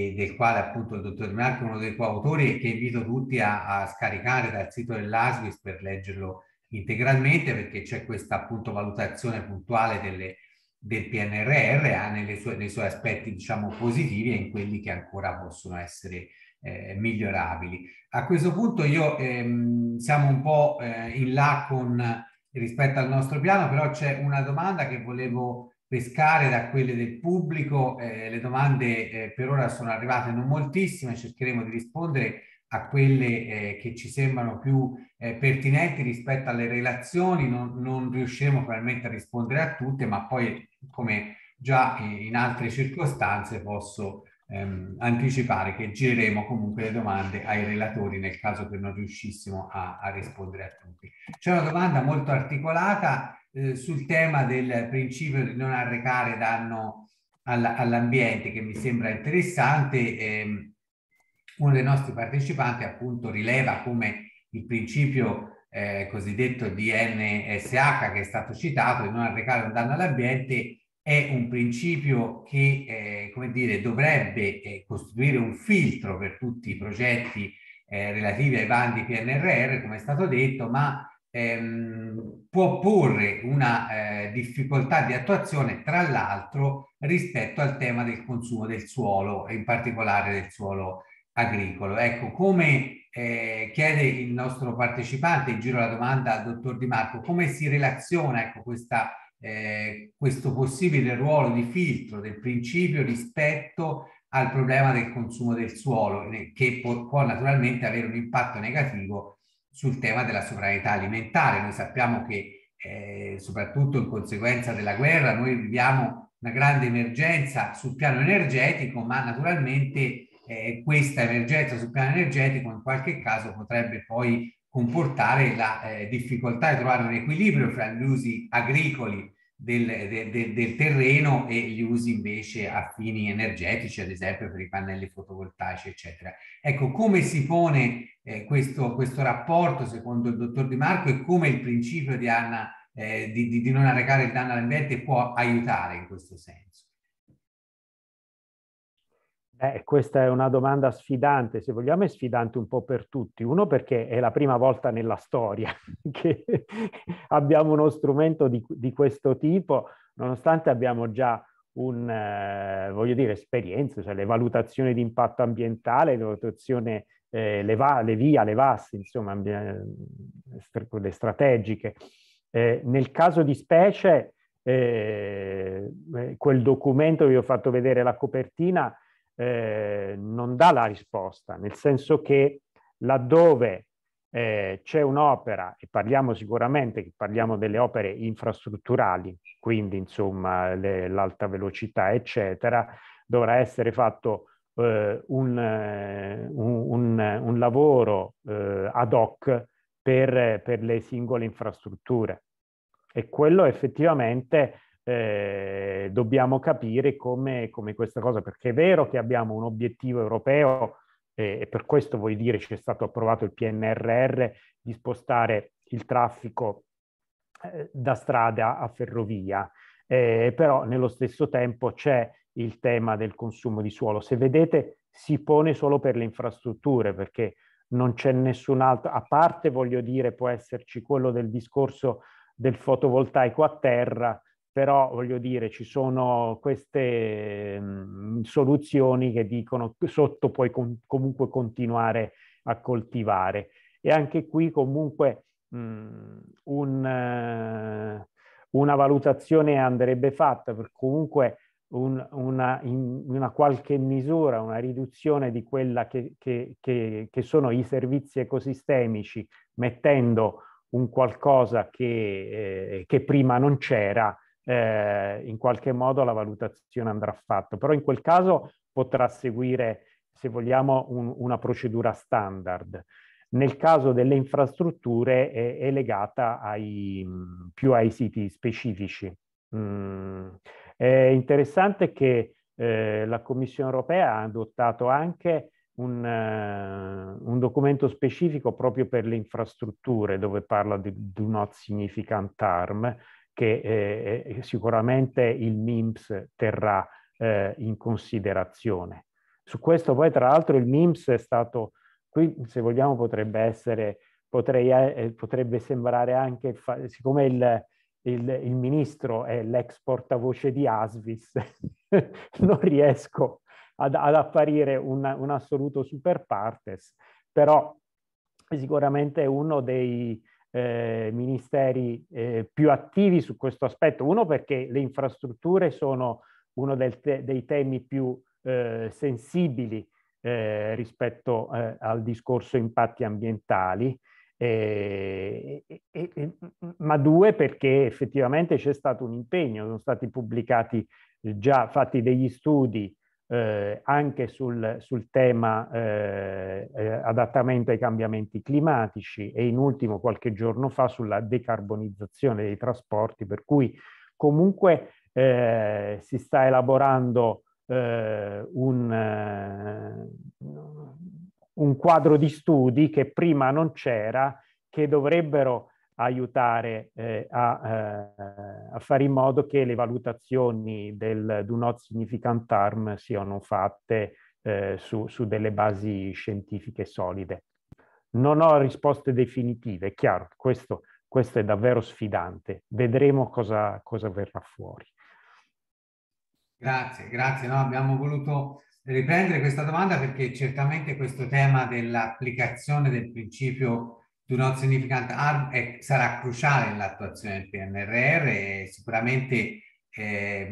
e, del quale appunto il dottor Marco è uno dei coautori e che invito tutti a, a scaricare dal sito dell'ASVIS per leggerlo integralmente perché c'è questa appunto valutazione puntuale delle, del PNRR, ha nelle sue, nei suoi aspetti diciamo positivi e in quelli che ancora possono essere eh, migliorabili. A questo punto io ehm, siamo un po' eh, in là con rispetto al nostro piano, però c'è una domanda che volevo pescare da quelle del pubblico. Eh, le domande eh, per ora sono arrivate non moltissime, cercheremo di rispondere a quelle eh, che ci sembrano più eh, pertinenti rispetto alle relazioni, non, non, riusciremo probabilmente a rispondere a tutte, ma poi come già in altre circostanze posso ehm, anticipare che gireremo comunque le domande ai relatori nel caso che non riuscissimo a, a rispondere a tutti. C'è una domanda molto articolata eh, sul tema del principio di non arrecare danno all'ambiente all che mi sembra interessante. Ehm, uno dei nostri partecipanti appunto rileva come il principio eh, cosiddetto DNSH che è stato citato di non arrecare un danno all'ambiente è un principio che eh, come dire, dovrebbe eh, costituire un filtro per tutti i progetti eh, relativi ai bandi PNRR, come è stato detto, ma ehm, può porre una eh, difficoltà di attuazione, tra l'altro, rispetto al tema del consumo del suolo, in particolare del suolo agricolo. Ecco, come eh, chiede il nostro partecipante, giro la domanda al dottor Di Marco, come si relaziona ecco, questa, eh, questo possibile ruolo di filtro del principio rispetto al problema del consumo del suolo, eh, che può, può naturalmente avere un impatto negativo sul tema della sovranità alimentare. Noi sappiamo che eh, soprattutto in conseguenza della guerra noi viviamo una grande emergenza sul piano energetico, ma naturalmente eh, questa emergenza sul piano energetico in qualche caso potrebbe poi comportare la eh, difficoltà di trovare un equilibrio fra gli usi agricoli del, de, de, del, terreno e gli usi invece a fini energetici, ad esempio per i pannelli fotovoltaici, eccetera. Ecco, come si pone eh, questo, questo, rapporto secondo il dottor Di Marco e come il principio di, Anna, eh, di, di, di non arrecare il danno all'ambiente può aiutare in questo senso? Eh, questa è una domanda sfidante, se vogliamo è sfidante un po' per tutti. Uno perché è la prima volta nella storia che abbiamo uno strumento di, di questo tipo, nonostante abbiamo già un, eh, voglio dire, esperienze, cioè le valutazioni di impatto ambientale, le valutazioni, eh, le, va, le VIA, le VAS, insomma, quelle strategiche. Eh, nel caso di specie, eh, eh, quel documento vi ho fatto vedere la copertina, eh, non dà la risposta, nel senso che laddove eh, c'è un'opera, e parliamo sicuramente, parliamo delle opere infrastrutturali, quindi insomma le, l'alta velocità, eccetera, dovrà essere fatto eh, un, eh, un, un, un, lavoro eh, ad hoc per, per, le singole infrastrutture. E quello effettivamente eh, dobbiamo capire come, come, questa cosa, perché è vero che abbiamo un obiettivo europeo eh, e per questo vuol dire ci è stato approvato il PNRR di spostare il traffico eh, da strada a ferrovia, eh, però nello stesso tempo c'è il tema del consumo di suolo. Se vedete si pone solo per le infrastrutture perché non c'è nessun altro, a parte voglio dire può esserci quello del discorso del fotovoltaico a terra, però voglio dire ci sono queste mh, mm, soluzioni che dicono che sotto puoi con, comunque continuare a coltivare e anche qui comunque mh, mm, un, uh, una valutazione andrebbe fatta per comunque un, una, in una qualche misura una riduzione di quella che, che, che, che sono i servizi ecosistemici mettendo un qualcosa che, eh, che prima non c'era eh, in qualche modo la valutazione andrà fatta. Però in quel caso potrà seguire, se vogliamo, un, una procedura standard. Nel caso delle infrastrutture è, è legata ai, più ai siti specifici. Mm. È interessante che eh, la Commissione europea ha adottato anche un, uh, un, documento specifico proprio per le infrastrutture dove parla di do not significant harm che eh, eh, sicuramente il MIMS terrà eh, in considerazione. Su questo poi tra l'altro il MIMS è stato, qui se vogliamo potrebbe essere, potrei, eh, potrebbe sembrare anche, siccome il, il, il ministro è l'ex portavoce di Asvis, non riesco ad, ad apparire un, un, assoluto super partes, però sicuramente uno dei, eh, ministeri eh, più attivi su questo aspetto. Uno perché le infrastrutture sono uno te- dei temi più eh, sensibili eh, rispetto eh, al discorso impatti ambientali, eh, e, e, e, ma due perché effettivamente c'è stato un impegno, sono stati pubblicati già fatti degli studi eh, anche sul, sul tema eh, eh, adattamento ai cambiamenti climatici e in ultimo qualche giorno fa sulla decarbonizzazione dei trasporti, per cui comunque eh, si sta elaborando eh, un, eh, un quadro di studi che prima non c'era, che dovrebbero aiutare eh, a, eh, a, fare in modo che le valutazioni del do not significant harm siano fatte eh, su, su, delle basi scientifiche solide. Non ho risposte definitive, è chiaro, questo, questo è davvero sfidante, vedremo cosa, cosa verrà fuori. Grazie, grazie. No, abbiamo voluto riprendere questa domanda perché certamente questo tema dell'applicazione del principio Do di un significante sarà cruciale nell'attuazione del PNRR e sicuramente eh,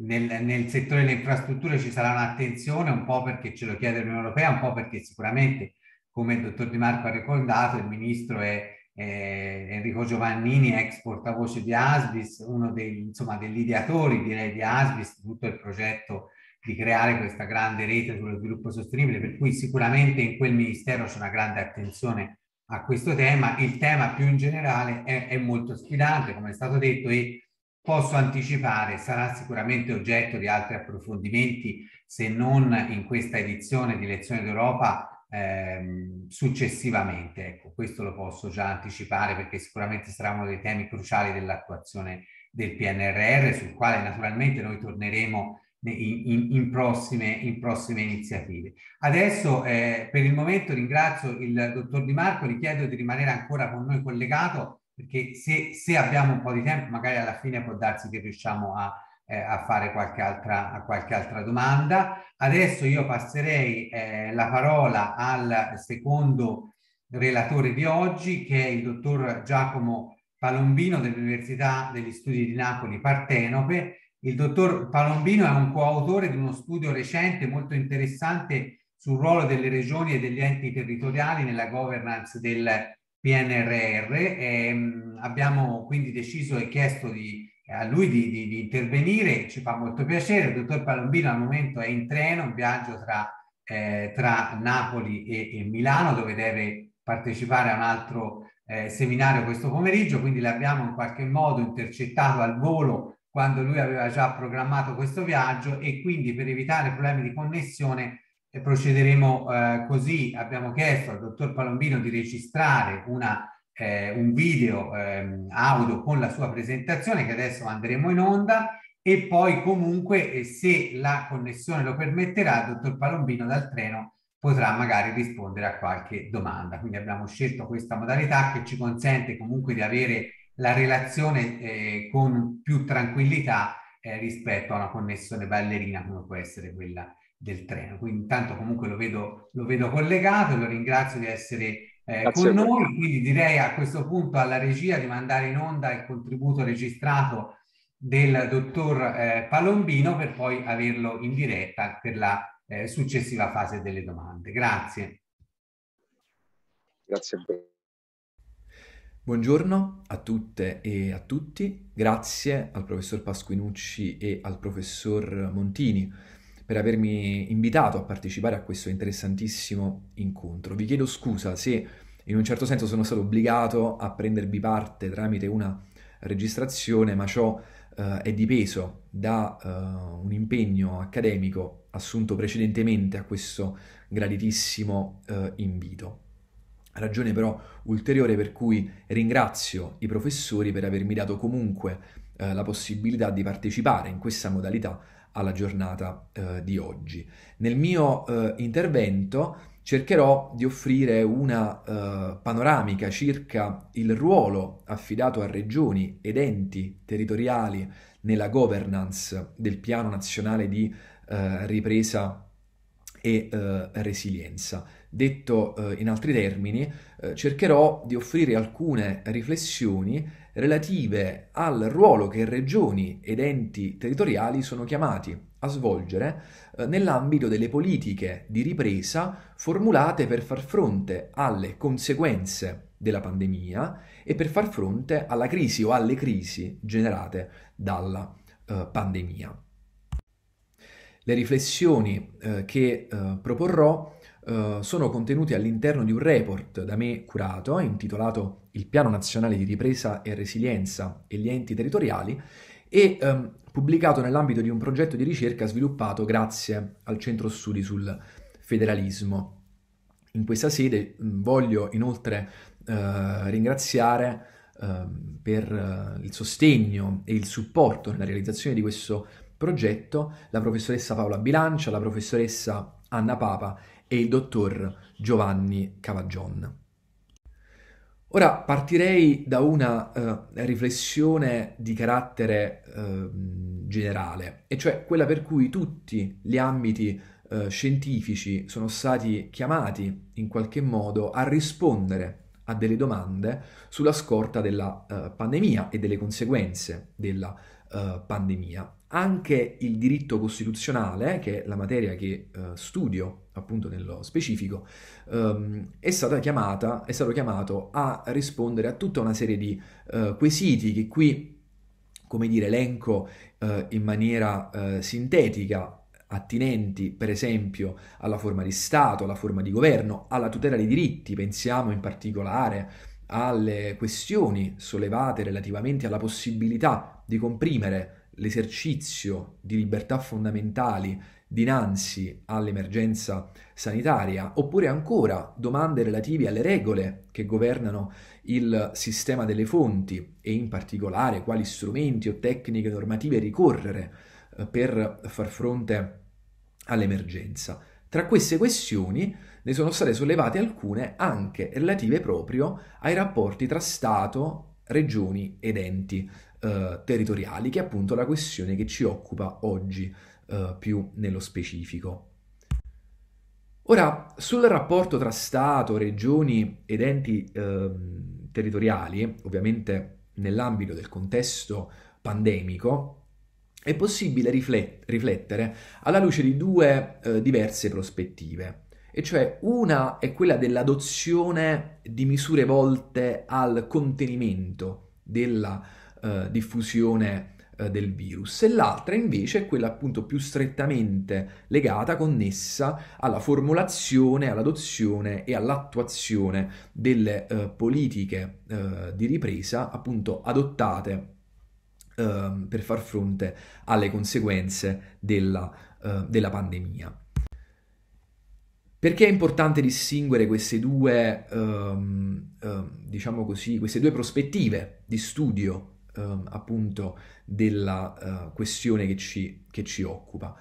nel, nel, settore delle infrastrutture ci sarà un'attenzione un po' perché ce lo chiede l'Unione Europea, un po' perché sicuramente, come il dottor Di Marco ha ricordato, il ministro è eh, Enrico Giovannini, ex portavoce di Asbis, uno dei, insomma, degli ideatori direi di Asbis, tutto il progetto di creare questa grande rete sullo sviluppo sostenibile, per cui sicuramente in quel ministero c'è una grande attenzione a questo tema. Il tema più in generale è, è molto sfidante, come è stato detto, e posso anticipare, sarà sicuramente oggetto di altri approfondimenti, se non in questa edizione di Lezione d'Europa, ehm, successivamente. Ecco, questo lo posso già anticipare perché sicuramente sarà uno dei temi cruciali dell'attuazione del PNRR, sul quale naturalmente noi torneremo in, in, prossime, in, prossime, iniziative. Adesso eh, per il momento ringrazio il dottor Di Marco, gli chiedo di rimanere ancora con noi collegato perché se, se abbiamo un po' di tempo magari alla fine può darsi che riusciamo a, eh, a fare qualche altra, a qualche altra domanda. Adesso io passerei eh, la parola al secondo relatore di oggi che è il dottor Giacomo Palombino dell'Università degli Studi di Napoli Partenope il dottor Palombino è un coautore di uno studio recente molto interessante sul ruolo delle regioni e degli enti territoriali nella governance del PNRR. E ehm, abbiamo quindi deciso e chiesto di, eh, a lui di, di, di, intervenire, ci fa molto piacere. Il dottor Palombino al momento è in treno, in viaggio tra, eh, tra Napoli e, e, Milano, dove deve partecipare a un altro eh, seminario questo pomeriggio, quindi l'abbiamo in qualche modo intercettato al volo quando lui aveva già programmato questo viaggio e quindi per evitare problemi di connessione eh, procederemo eh, così. Abbiamo chiesto al dottor Palombino di registrare una, eh, un video eh, audio con la sua presentazione che adesso andremo in onda e poi comunque eh, se la connessione lo permetterà il dottor Palombino dal treno potrà magari rispondere a qualche domanda. Quindi abbiamo scelto questa modalità che ci consente comunque di avere la relazione eh, con più tranquillità eh, rispetto a una connessione ballerina come può essere quella del treno. Quindi intanto comunque lo vedo, lo vedo collegato, lo ringrazio di essere eh, con noi, quindi direi a questo punto alla regia di mandare in onda il contributo registrato del dottor eh, Palombino per poi averlo in diretta per la eh, successiva fase delle domande. Grazie. Grazie a voi. Buongiorno a tutte e a tutti, grazie al professor Pasquinucci e al professor Montini per avermi invitato a partecipare a questo interessantissimo incontro. Vi chiedo scusa se in un certo senso sono stato obbligato a prendervi parte tramite una registrazione, ma ciò eh, è dipeso da eh, un impegno accademico assunto precedentemente a questo graditissimo eh, invito. Ragione però ulteriore per cui ringrazio i professori per avermi dato comunque eh, la possibilità di partecipare in questa modalità alla giornata eh, di oggi. Nel mio eh, intervento cercherò di offrire una eh, panoramica circa il ruolo affidato a regioni ed enti territoriali nella governance del Piano Nazionale di eh, Ripresa e eh, Resilienza Detto eh, in altri termini, eh, cercherò di offrire alcune riflessioni relative al ruolo che regioni ed enti territoriali sono chiamati a svolgere eh, nell'ambito delle politiche di ripresa formulate per far fronte alle conseguenze della pandemia e per far fronte alla crisi o alle crisi generate dalla eh, pandemia. Le riflessioni eh, che eh, proporrò eh, sono contenuti all'interno di un report da me curato, intitolato Il Piano Nazionale di Ripresa e Resilienza e gli enti territoriali, e ehm, pubblicato nell'ambito di un progetto di ricerca sviluppato grazie al Centro Studi sul Federalismo. In questa sede voglio inoltre eh, ringraziare ehm, eh, per il sostegno e il supporto nella realizzazione di questo progetto la professoressa Paola Bilancia, la professoressa Anna Papa e il dottor Giovanni Cavagion. Ora partirei da una eh, riflessione di carattere eh, generale, e cioè quella per cui tutti gli ambiti eh, scientifici sono stati chiamati in qualche modo a rispondere a delle domande sulla scorta della eh, pandemia e delle conseguenze della pandemia eh, pandemia. Anche il diritto costituzionale, che è la materia che eh, studio appunto nello specifico, ehm, è, stata chiamata, è stato chiamato a rispondere a tutta una serie di eh, quesiti che qui, come dire, elenco eh, in maniera eh, sintetica, attinenti per esempio alla forma di Stato, alla forma di governo, alla tutela dei diritti, pensiamo in particolare alle questioni sollevate relativamente alla possibilità di comprimere l'esercizio di libertà fondamentali dinanzi all'emergenza sanitaria, oppure ancora domande relative alle regole che governano il sistema delle fonti e in particolare quali strumenti o tecniche normative ricorrere eh, per far fronte all'emergenza. Tra queste questioni ne sono state sollevate alcune anche relative proprio ai rapporti tra Stato, regioni ed enti eh, territoriali, che è appunto la questione che ci occupa oggi eh, più nello specifico. Ora, sul rapporto tra Stato, regioni ed enti eh, territoriali, ovviamente nell'ambito del contesto pandemico, è possibile riflettere alla luce di due eh, diverse prospettive. E cioè una è quella dell'adozione di misure volte al contenimento della eh, diffusione eh, del virus e l'altra invece è quella appunto più strettamente legata, connessa alla formulazione, all'adozione e all'attuazione delle eh, politiche eh, di ripresa appunto adottate ehm, per far fronte alle conseguenze della, eh, della pandemia. Perché è importante distinguere queste due, um, uh, diciamo così, queste due prospettive di studio um, appunto della uh, questione che ci, che ci occupa?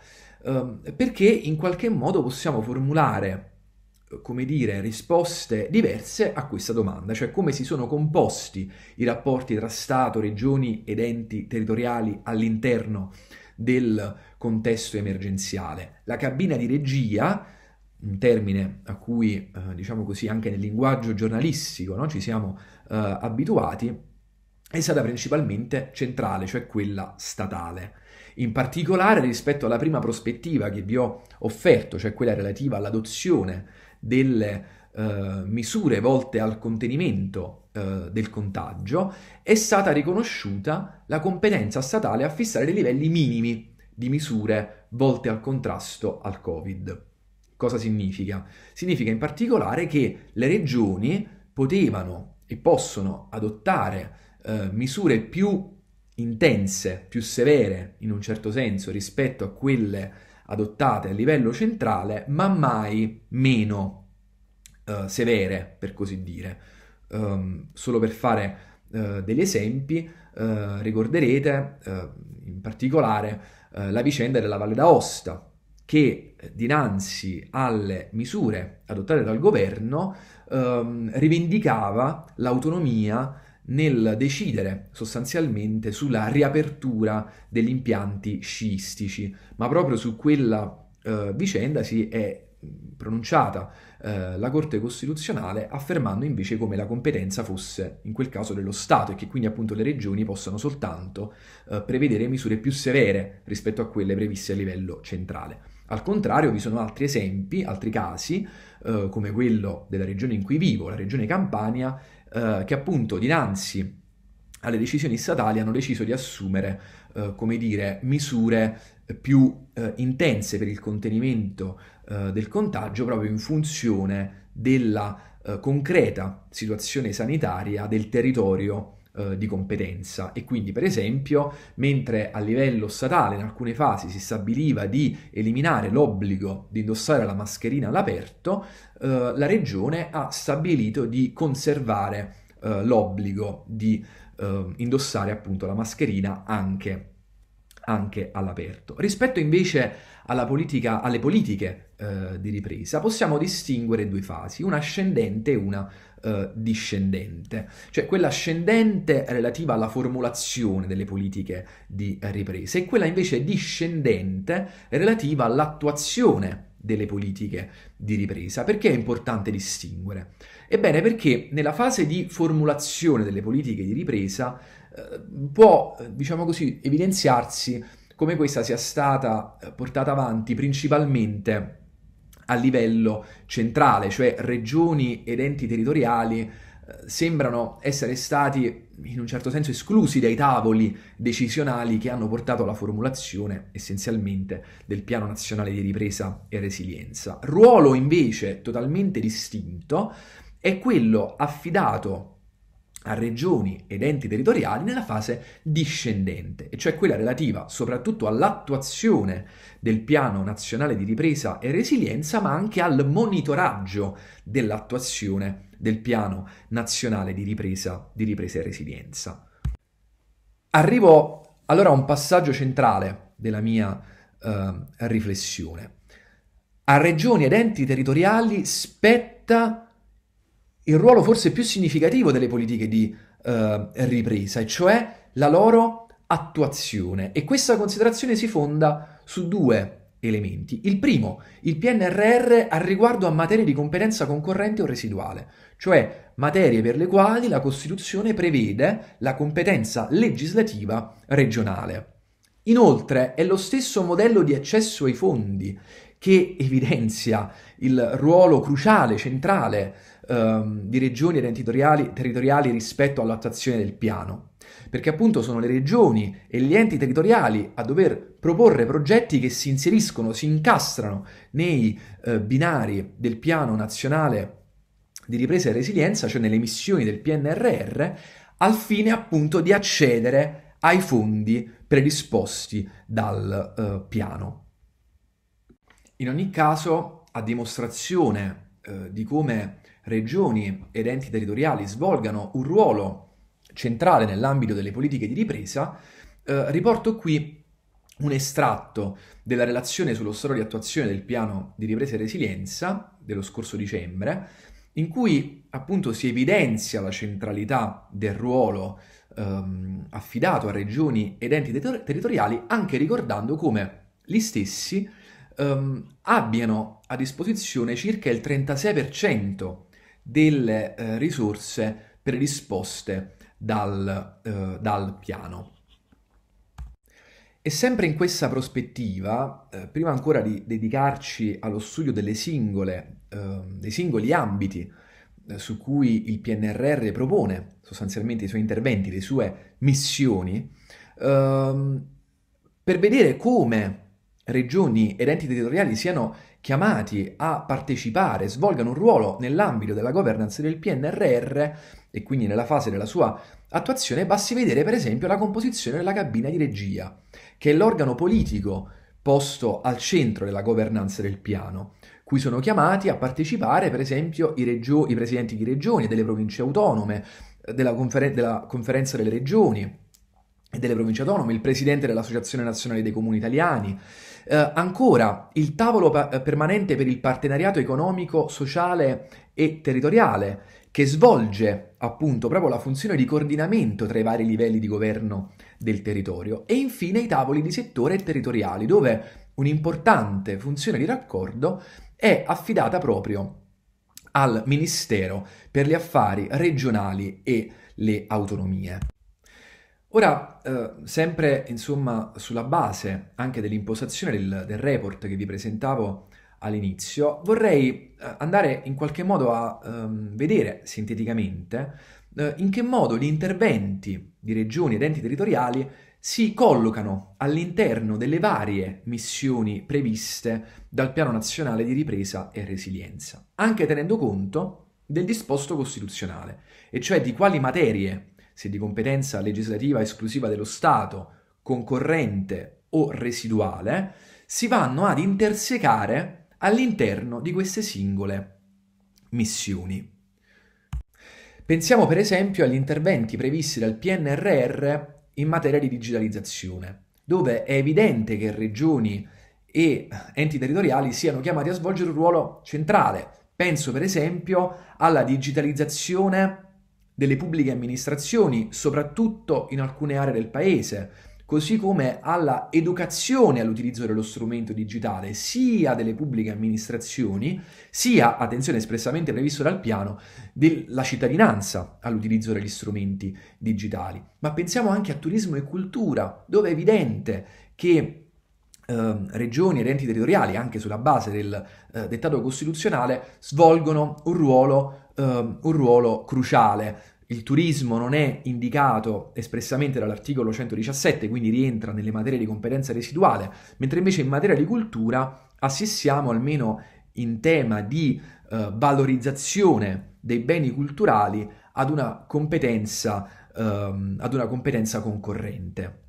Um, perché in qualche modo possiamo formulare, eh, come dire, risposte diverse a questa domanda, cioè come si sono composti i rapporti tra Stato, regioni ed enti territoriali all'interno del contesto emergenziale. La cabina di regia un termine a cui, eh, diciamo così, anche nel linguaggio giornalistico no? ci siamo eh, abituati, è stata principalmente centrale, cioè quella statale. In particolare rispetto alla prima prospettiva che vi ho offerto, cioè quella relativa all'adozione delle eh, misure volte al contenimento eh, del contagio, è stata riconosciuta la competenza statale a fissare dei livelli minimi di misure volte al contrasto al Covid. Cosa significa? Significa in particolare che le regioni potevano e possono adottare eh, misure più intense, più severe in un certo senso rispetto a quelle adottate a livello centrale, ma mai meno eh, severe, per così dire. Um, solo per fare uh, degli esempi, uh, ricorderete uh, in particolare la vicenda della Valle d'Aosta, che eh, dinanzi alle misure adottate dal governo ehm, rivendicava l'autonomia nel decidere sostanzialmente sulla riapertura degli impianti sciistici, ma proprio su quella eh, vicenda si è mm, pronunciata eh, la Corte Costituzionale affermando invece come la competenza fosse in quel caso dello Stato e che quindi appunto le regioni possano soltanto eh, prevedere misure più severe rispetto a quelle previste a livello centrale. Al contrario, vi sono altri esempi, altri casi, eh, come quello della regione in cui vivo, la regione Campania, eh, che appunto dinanzi alle decisioni statali hanno deciso di assumere, eh, come dire, misure più eh, intense per il contenimento eh, del contagio proprio in funzione della eh, concreta situazione sanitaria del territorio eh, di competenza e quindi per esempio mentre a livello statale in alcune fasi si stabiliva di eliminare l'obbligo di indossare la mascherina all'aperto eh, la regione ha stabilito di conservare eh, l'obbligo di eh, indossare appunto la mascherina anche anche all'aperto. Rispetto invece politica, alle politiche eh, di ripresa, possiamo distinguere due fasi, una ascendente e una eh, discendente, cioè quella ascendente relativa alla formulazione delle politiche di ripresa e quella invece discendente relativa all'attuazione delle politiche di ripresa. Perché è importante distinguere? Ebbene, perché nella fase di formulazione delle politiche di ripresa eh, può, diciamo così, evidenziarsi come questa sia stata eh, portata avanti principalmente a livello centrale, cioè regioni ed enti territoriali eh, sembrano essere stati in un certo senso esclusi dai tavoli decisionali che hanno portato alla formulazione essenzialmente del piano nazionale di ripresa e resilienza. Ruolo invece totalmente distinto è quello affidato a regioni ed enti territoriali nella fase discendente, e cioè quella relativa soprattutto all'attuazione del piano nazionale di ripresa e resilienza, ma anche al monitoraggio dell'attuazione del piano nazionale di ripresa, di ripresa e resilienza. Arrivo allora a un passaggio centrale della mia eh, riflessione. A regioni ed enti territoriali spetta il ruolo forse più significativo delle politiche di eh, ripresa, e cioè la loro attuazione. E questa considerazione si fonda su due elementi. Il primo, il PNRR ha riguardo a materie di competenza concorrente o residuale, cioè materie per le quali la Costituzione prevede la competenza legislativa regionale. Inoltre è lo stesso modello di accesso ai fondi che evidenzia il ruolo cruciale, centrale ehm, di regioni ed enti territoriali rispetto all'attuazione del piano, perché appunto sono le regioni e gli enti territoriali a dover proporre progetti che si inseriscono, si incastrano nei eh, binari del piano nazionale di ripresa e resilienza, cioè nelle missioni del PNRR, al fine appunto di accedere ai fondi predisposti dal eh, piano. In ogni caso, a dimostrazione eh, di come regioni ed enti territoriali svolgano un ruolo centrale nell'ambito delle politiche di ripresa, eh, riporto qui un estratto della relazione sullo stato di attuazione del piano di ripresa e resilienza dello scorso dicembre, in cui appunto si evidenzia la centralità del ruolo ehm, affidato a regioni ed enti ter- territoriali, anche ricordando come gli stessi ehm, abbiano a disposizione circa il 36% delle eh, risorse predisposte dal, eh, dal, piano. E sempre in questa prospettiva, eh, prima ancora di dedicarci allo studio singole, ehm, dei singoli ambiti eh, su cui il PNRR propone sostanzialmente i suoi interventi, le sue missioni, ehm, per vedere come regioni ed enti territoriali siano chiamati a partecipare, svolgano un ruolo nell'ambito della governance del PNRR e quindi nella fase della sua attuazione, basti vedere per esempio la composizione della cabina di regia, che è l'organo politico posto al centro della governance del piano, cui sono chiamati a partecipare per esempio i, regio- i presidenti di regioni e delle province autonome, eh, della, conferen- della conferenza delle regioni e delle province autonome, il presidente dell'Associazione Nazionale dei Comuni Italiani, eh, ancora, il tavolo pa- eh, permanente per il partenariato economico, sociale e territoriale, che svolge appunto proprio la funzione di coordinamento tra i vari livelli di governo del territorio. E infine i tavoli di settore e territoriali, dove un'importante funzione di raccordo è affidata proprio al Ministero per gli affari regionali e le autonomie. Ora, eh, sempre insomma sulla base anche dell'impostazione del, del report che vi presentavo all'inizio, vorrei eh, andare in qualche modo a ehm, vedere sinteticamente eh, in che modo gli interventi di regioni ed enti territoriali si collocano all'interno delle varie missioni previste dal Piano Nazionale di Ripresa e Resilienza, anche tenendo conto del disposto costituzionale, e cioè di quali materie se di competenza legislativa esclusiva dello Stato, concorrente o residuale, si vanno ad intersecare all'interno di queste singole missioni. Pensiamo per esempio agli interventi previsti dal PNRR in materia di digitalizzazione, dove è evidente che regioni e enti territoriali siano chiamati a svolgere un ruolo centrale. Penso per esempio alla digitalizzazione delle pubbliche amministrazioni, soprattutto in alcune aree del paese, così come alla educazione all'utilizzo dello strumento digitale sia delle pubbliche amministrazioni, sia, attenzione espressamente previsto dal piano, della cittadinanza all'utilizzo degli strumenti digitali. Ma pensiamo anche a turismo e cultura, dove è evidente che ehm, regioni ed enti territoriali, anche sulla base del eh, dettato costituzionale, svolgono un ruolo, eh, un ruolo cruciale il turismo non è indicato espressamente dall'articolo 117, quindi rientra nelle materie di competenza residuale, mentre invece in materia di cultura assistiamo almeno in tema di eh, valorizzazione dei beni culturali ad una competenza, ehm, ad una competenza concorrente.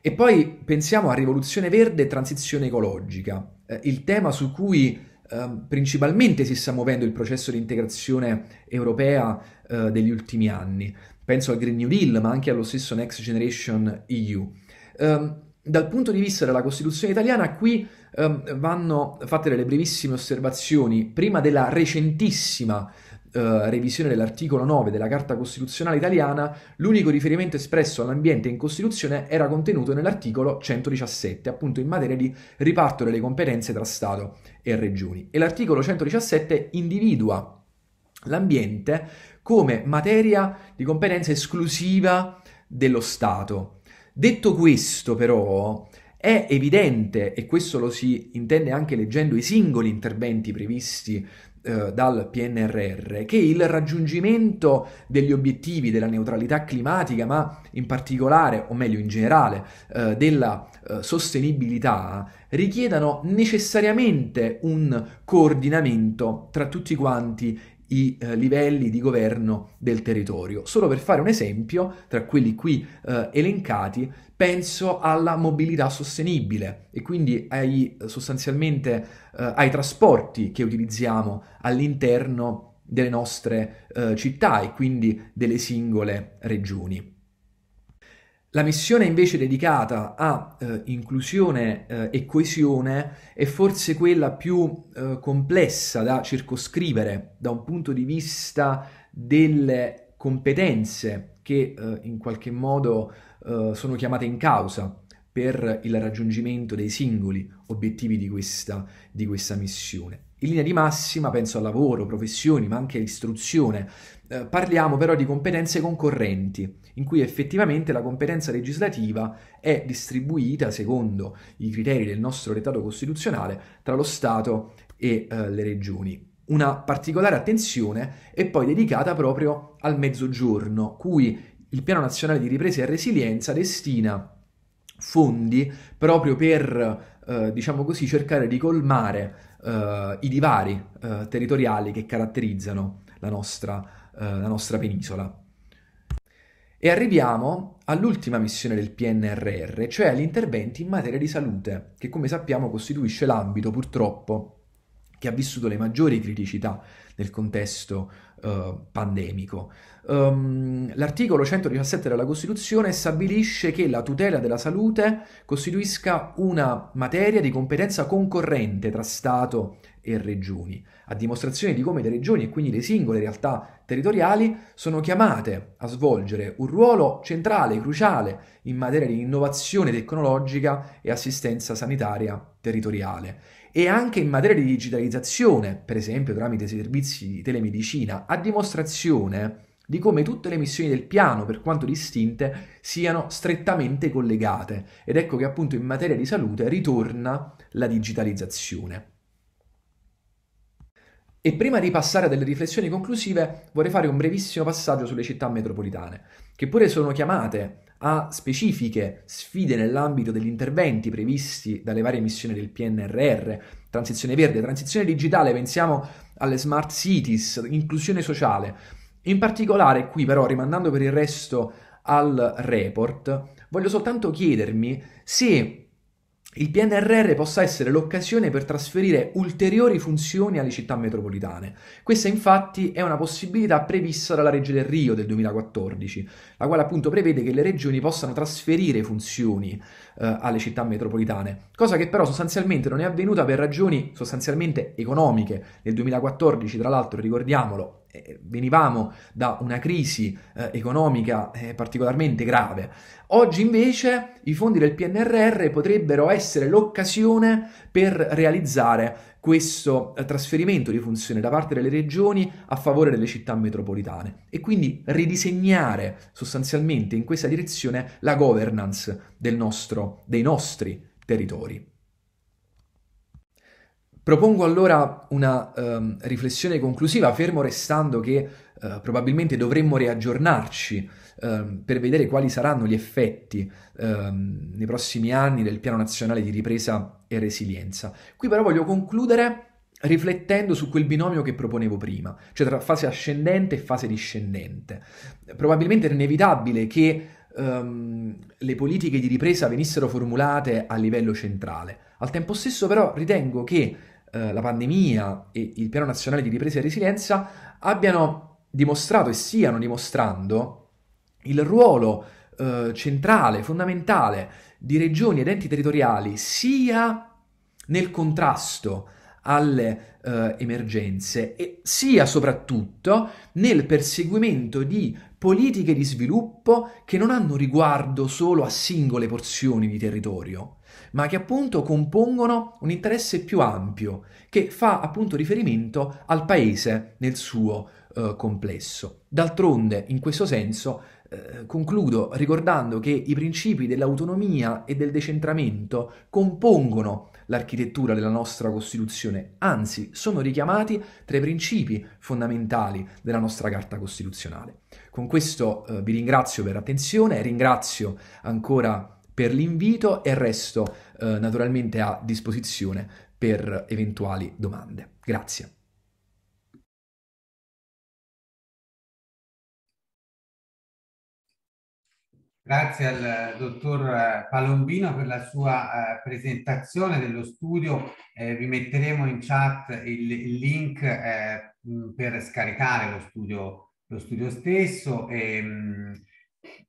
E poi pensiamo a rivoluzione verde e transizione ecologica, eh, il tema su cui eh, principalmente si sta muovendo il processo di integrazione europea eh, degli ultimi anni. Penso al Green New Deal, ma anche allo stesso Next Generation EU. Eh, dal punto di vista della Costituzione italiana, qui ehm, vanno fatte delle brevissime osservazioni, prima della recentissima eh, revisione dell'articolo 9 della Carta Costituzionale italiana, l'unico riferimento espresso all'ambiente in Costituzione era contenuto nell'articolo 117, appunto in materia di riparto delle competenze tra Stato e Regioni. E l'articolo 117 individua l'ambiente come materia di competenza esclusiva dello Stato. Detto questo, però, è evidente, e questo lo si intende anche leggendo i singoli interventi previsti eh, dal PNRR che il raggiungimento degli obiettivi della neutralità climatica, ma in particolare, o meglio in generale, eh, della eh, sostenibilità, richiedano necessariamente un coordinamento tra tutti quanti i eh, livelli di governo del territorio. Solo per fare un esempio, tra quelli qui eh, elencati, penso alla mobilità sostenibile e quindi ai, sostanzialmente eh, ai trasporti che utilizziamo all'interno delle nostre eh, città e quindi delle singole regioni. La missione invece dedicata a eh, inclusione eh, e coesione è forse quella più eh, complessa da circoscrivere da un punto di vista delle competenze che eh, in qualche modo eh, sono chiamate in causa per il raggiungimento dei singoli obiettivi di questa, di questa missione. In linea di massima penso al lavoro, professioni, ma anche istruzione. Eh, parliamo però di competenze concorrenti, in cui effettivamente la competenza legislativa è distribuita secondo i criteri del nostro retato costituzionale tra lo Stato e eh, le regioni. Una particolare attenzione è poi dedicata proprio al mezzogiorno, cui il Piano Nazionale di Ripresa e Resilienza destina fondi proprio per, eh, diciamo così, cercare di colmare eh, i divari eh, territoriali che caratterizzano la nostra, eh, la nostra penisola. E arriviamo all'ultima missione del PNRR, cioè agli interventi in materia di salute, che come sappiamo costituisce l'ambito purtroppo che ha vissuto le maggiori criticità nel contesto eh, pandemico. Um, l'articolo 117 della Costituzione stabilisce che la tutela della salute costituisca una materia di competenza concorrente tra Stato e regioni, a dimostrazione di come le regioni e quindi le singole realtà territoriali sono chiamate a svolgere un ruolo centrale, e cruciale in materia di innovazione tecnologica e assistenza sanitaria territoriale e anche in materia di digitalizzazione, per esempio tramite servizi di telemedicina, a dimostrazione di come tutte le missioni del piano, per quanto distinte, siano strettamente collegate. Ed ecco che appunto in materia di salute ritorna la digitalizzazione. E prima di passare a delle riflessioni conclusive, vorrei fare un brevissimo passaggio sulle città metropolitane, che pure sono chiamate a specifiche sfide nell'ambito degli interventi previsti dalle varie missioni del PNRR, transizione verde, transizione digitale, pensiamo alle smart cities, inclusione sociale. In particolare qui però, rimandando per il resto al report, voglio soltanto chiedermi se il PNRR possa essere l'occasione per trasferire ulteriori funzioni alle città metropolitane. Questa infatti è una possibilità prevista dalla legge del Rio del 2014, la quale appunto prevede che le regioni possano trasferire funzioni eh, alle città metropolitane, cosa che però sostanzialmente non è avvenuta per ragioni sostanzialmente economiche. Nel 2014, tra l'altro, ricordiamolo, eh, venivamo da una crisi eh, economica eh, particolarmente grave. Oggi invece i fondi del PNRR potrebbero essere l'occasione per realizzare questo eh, trasferimento di funzione da parte delle regioni a favore delle città metropolitane e quindi ridisegnare sostanzialmente in questa direzione la governance nostro, dei nostri territori. Propongo allora una um, riflessione conclusiva, fermo restando che uh, probabilmente dovremmo riaggiornarci uh, per vedere quali saranno gli effetti uh, nei prossimi anni del Piano Nazionale di Ripresa e Resilienza. Qui però voglio concludere riflettendo su quel binomio che proponevo prima, cioè tra fase ascendente e fase discendente. Probabilmente era inevitabile che um, le politiche di ripresa venissero formulate a livello centrale. Al tempo stesso però ritengo che eh, la pandemia e il Piano Nazionale di Ripresa e Resilienza abbiano dimostrato e stiano dimostrando il ruolo eh, centrale, fondamentale di regioni ed enti territoriali sia nel contrasto alle eh, emergenze e sia soprattutto nel perseguimento di politiche di sviluppo che non hanno riguardo solo a singole porzioni di territorio, ma che appunto compongono un interesse più ampio, che fa appunto riferimento al paese nel suo eh, complesso. D'altronde, in questo senso, eh, concludo ricordando che i principi dell'autonomia e del decentramento compongono l'architettura della nostra Costituzione, anzi sono richiamati tra i principi fondamentali della nostra Carta Costituzionale. Con questo eh, vi ringrazio per l'attenzione, ringrazio ancora per l'invito e resto eh, naturalmente a disposizione per eventuali domande. Grazie. Grazie al eh, dottor eh, Palombino per la sua eh, presentazione dello studio. Eh, vi metteremo in chat il, il link eh, per scaricare lo studio, lo studio stesso. E, mh,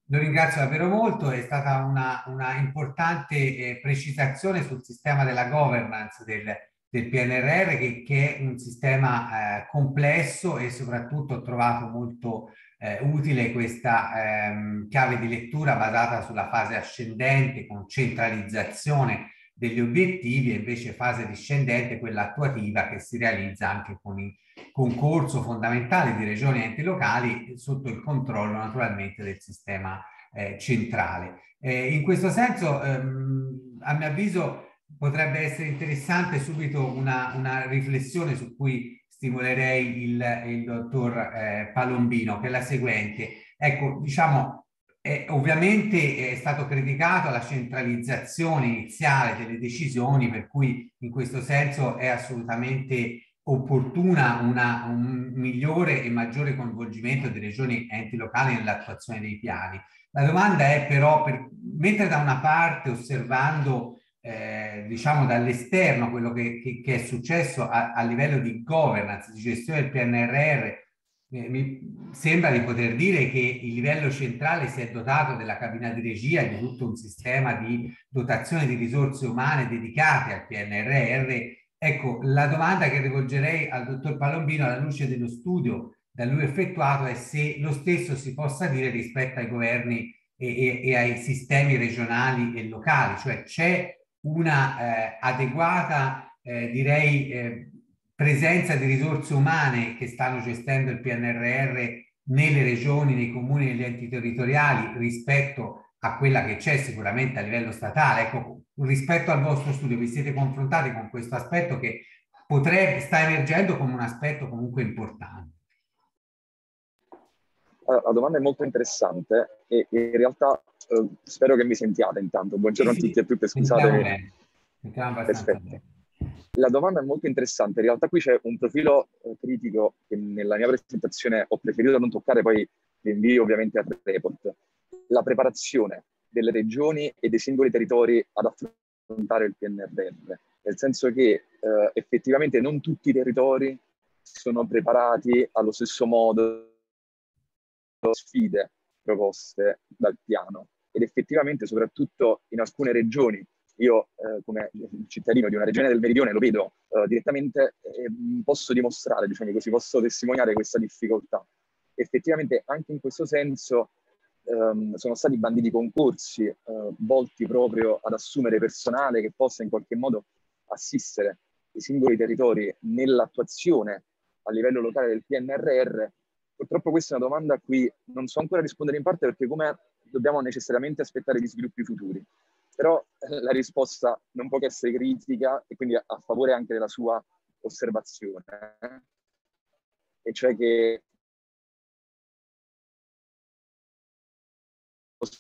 lo ringrazio davvero molto, è stata una, una importante eh, precisazione sul sistema della governance del, del PNRR che, che, è un sistema eh, complesso e soprattutto ho trovato molto eh, utile questa ehm, chiave di lettura basata sulla fase ascendente con centralizzazione degli obiettivi e invece fase discendente, quella attuativa che si realizza anche con i concorso fondamentale di regioni e enti locali sotto il controllo naturalmente del sistema eh, centrale. Eh, in questo senso, ehm, a mio avviso, potrebbe essere interessante subito una, una riflessione su cui stimolerei il, il dottor eh, Palombino, che è la seguente. Ecco, diciamo, eh, ovviamente è stato criticato la centralizzazione iniziale delle decisioni, per cui in questo senso è assolutamente opportuna una, un migliore e maggiore coinvolgimento delle regioni e enti locali nell'attuazione dei piani. La domanda è però, per, mentre da una parte osservando eh, diciamo dall'esterno quello che, che, che, è successo a, a livello di governance, di gestione del PNRR, eh, mi sembra di poter dire che il livello centrale si è dotato della cabina di regia e di tutto un sistema di dotazione di risorse umane dedicate al PNRR Ecco, la domanda che rivolgerei al dottor Palombino alla luce dello studio da lui effettuato è se lo stesso si possa dire rispetto ai governi e, e, e ai sistemi regionali e locali, cioè c'è una eh, adeguata, eh, direi, eh, presenza di risorse umane che stanno gestendo il PNRR nelle regioni, nei comuni, negli enti territoriali rispetto a quella che c'è sicuramente a livello statale. Ecco, rispetto al vostro studio vi siete confrontati con questo aspetto che potrebbe, sta emergendo come un aspetto comunque importante? Allora, la domanda è molto interessante e in realtà eh, spero che mi sentiate intanto. Buongiorno sì, a tutti e a tutte, scusate. Perfetto. La domanda è molto interessante, in realtà qui c'è un profilo eh, critico che nella mia presentazione ho preferito non toccare, poi vi invio ovviamente al report. La preparazione delle regioni e dei singoli territori ad affrontare il PNRR, nel senso che eh, effettivamente non tutti i territori sono preparati allo stesso modo alle sfide proposte dal piano ed effettivamente soprattutto in alcune regioni io eh, come cittadino di una regione del meridione lo vedo eh, direttamente e eh, posso dimostrare, diciamo così, posso testimoniare questa difficoltà. Effettivamente anche in questo senso ehm, sono stati banditi concorsi eh, volti proprio ad assumere personale che possa in qualche modo assistere i singoli territori nell'attuazione a livello locale del PNRR. Purtroppo questa è una domanda a cui non so ancora rispondere in parte perché come dobbiamo necessariamente aspettare gli sviluppi futuri. Però eh, la risposta non può che essere critica e quindi a favore anche della sua osservazione, eh. e cioè che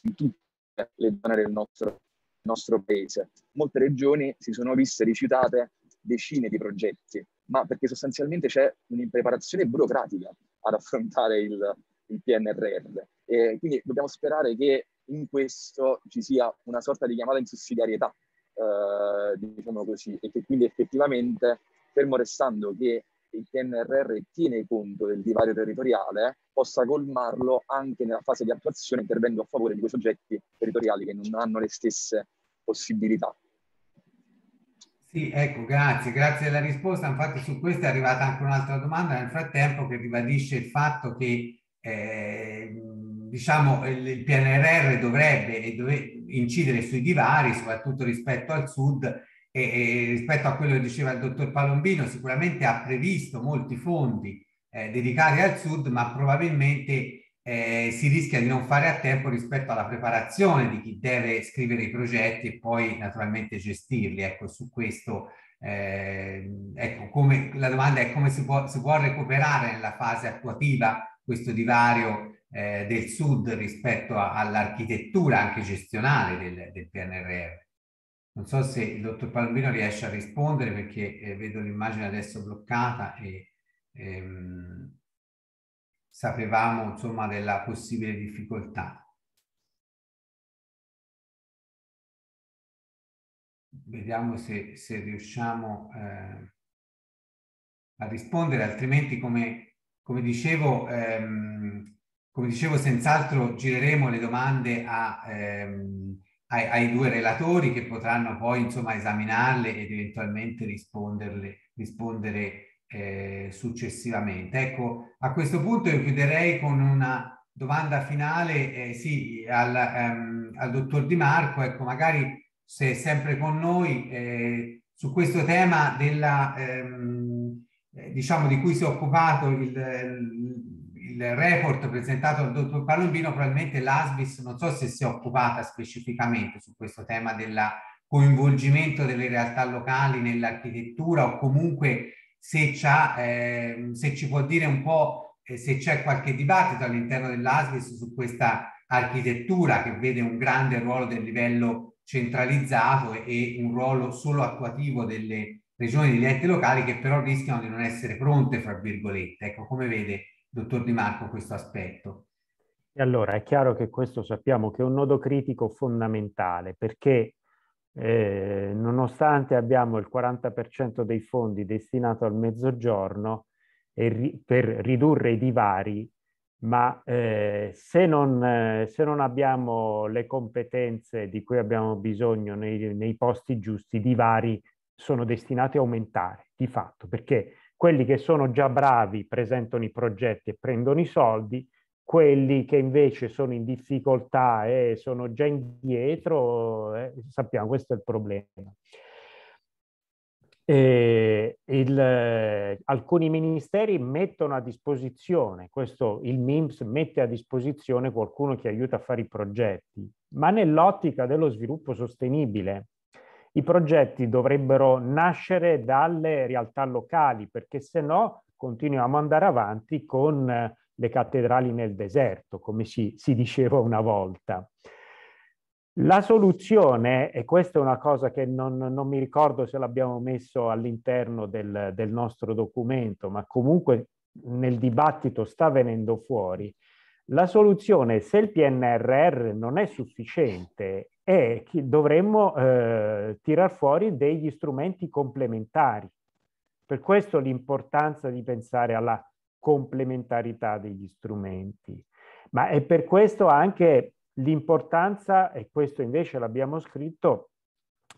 in tutte le zone del nostro, nostro paese. Molte regioni si sono viste rifiutate decine di progetti, ma perché sostanzialmente c'è un'impreparazione burocratica ad affrontare il, il PNRR. E quindi dobbiamo sperare che in questo ci sia una sorta di chiamata in sussidiarietà, eh, diciamo così, e che quindi effettivamente, fermo restando che il PNRR tiene conto del divario territoriale, possa colmarlo anche nella fase di attuazione intervenendo a favore di quei soggetti territoriali che non hanno le stesse possibilità. Sì, ecco, grazie, grazie della risposta. Infatti su questo è arrivata anche un'altra domanda nel frattempo che ribadisce il fatto che eh, diciamo, il PNRR dovrebbe, dovrebbe incidere sui divari, soprattutto rispetto al sud, e, e rispetto a quello che diceva il dottor Palombino, sicuramente ha previsto molti fondi eh, dedicati al sud, ma probabilmente eh, si rischia di non fare a tempo rispetto alla preparazione di chi deve scrivere i progetti e poi naturalmente gestirli. Ecco, su questo eh, ecco, come, la domanda è come si può, si può recuperare nella fase attuativa questo divario eh, del sud rispetto all'architettura anche gestionale del, del PNRR. Non so se il dottor Palmino riesce a rispondere perché eh, vedo l'immagine adesso bloccata e ehm, sapevamo insomma della possibile difficoltà. Vediamo se, se riusciamo eh, a rispondere, altrimenti come, come dicevo, ehm, come dicevo senz'altro gireremo le domande a... Ehm, ai, ai, due relatori che potranno poi insomma esaminarle ed eventualmente risponderle, rispondere eh, successivamente. Ecco, a questo punto io chiuderei con una domanda finale, eh, sì, al, ehm, al, dottor Di Marco, ecco, magari se è sempre con noi eh, su questo tema della, ehm, eh, diciamo, di cui si è occupato il il report presentato dal dottor Palombino, probabilmente l'ASBIS, non so se si è occupata specificamente su questo tema del coinvolgimento delle realtà locali nell'architettura o comunque se, eh, se, ci può dire un po' eh, se c'è qualche dibattito all'interno dell'ASBIS su questa architettura che vede un grande ruolo del livello centralizzato e, e un ruolo solo attuativo delle regioni degli enti locali che però rischiano di non essere pronte, fra virgolette. Ecco, come vede dottor Di Marco questo aspetto. E allora è chiaro che questo sappiamo che è un nodo critico fondamentale perché eh, nonostante abbiamo il 40% dei fondi destinato al mezzogiorno ri per ridurre i divari, ma eh, se, non, eh, se, non, abbiamo le competenze di cui abbiamo bisogno nei, nei posti giusti, i divari sono destinati a aumentare di fatto perché quelli che sono già bravi presentano i progetti e prendono i soldi, quelli che invece sono in difficoltà e sono già indietro, eh, sappiamo questo è il problema. Eh, il, eh, alcuni ministeri mettono a disposizione, questo il MIMS mette a disposizione qualcuno che aiuta a fare i progetti, ma nell'ottica dello sviluppo sostenibile, i progetti dovrebbero nascere dalle realtà locali perché se no continuiamo ad andare avanti con eh, le cattedrali nel deserto, come si, si diceva una volta. La soluzione, e questa è una cosa che non, non mi ricordo se l'abbiamo messo all'interno del, del, nostro documento, ma comunque nel dibattito sta venendo fuori, la soluzione se il PNRR non è sufficiente è che dovremmo eh, tirar fuori degli strumenti complementari. Per questo l'importanza di pensare alla complementarità degli strumenti. Ma è per questo anche l'importanza, e questo invece l'abbiamo scritto,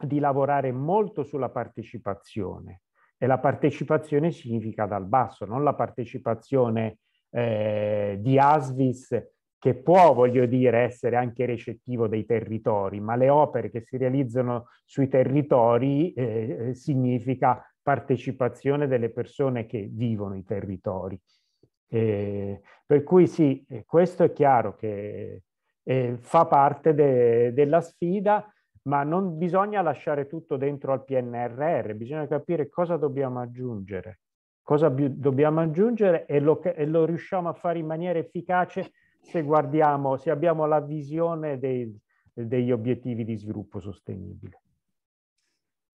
di lavorare molto sulla partecipazione. E la partecipazione significa dal basso, non la partecipazione eh, di ASVIS che può, voglio dire, essere anche recettivo dei territori, ma le opere che si realizzano sui territori eh, eh significa partecipazione delle persone che vivono i territori. Eh, per cui sì, eh, questo è chiaro che eh, fa parte de della sfida, ma non bisogna lasciare tutto dentro al PNRR, bisogna capire cosa dobbiamo aggiungere, cosa dobbiamo aggiungere e lo, e lo riusciamo a fare in maniera efficace se guardiamo, se abbiamo la visione dei, degli obiettivi di sviluppo sostenibile.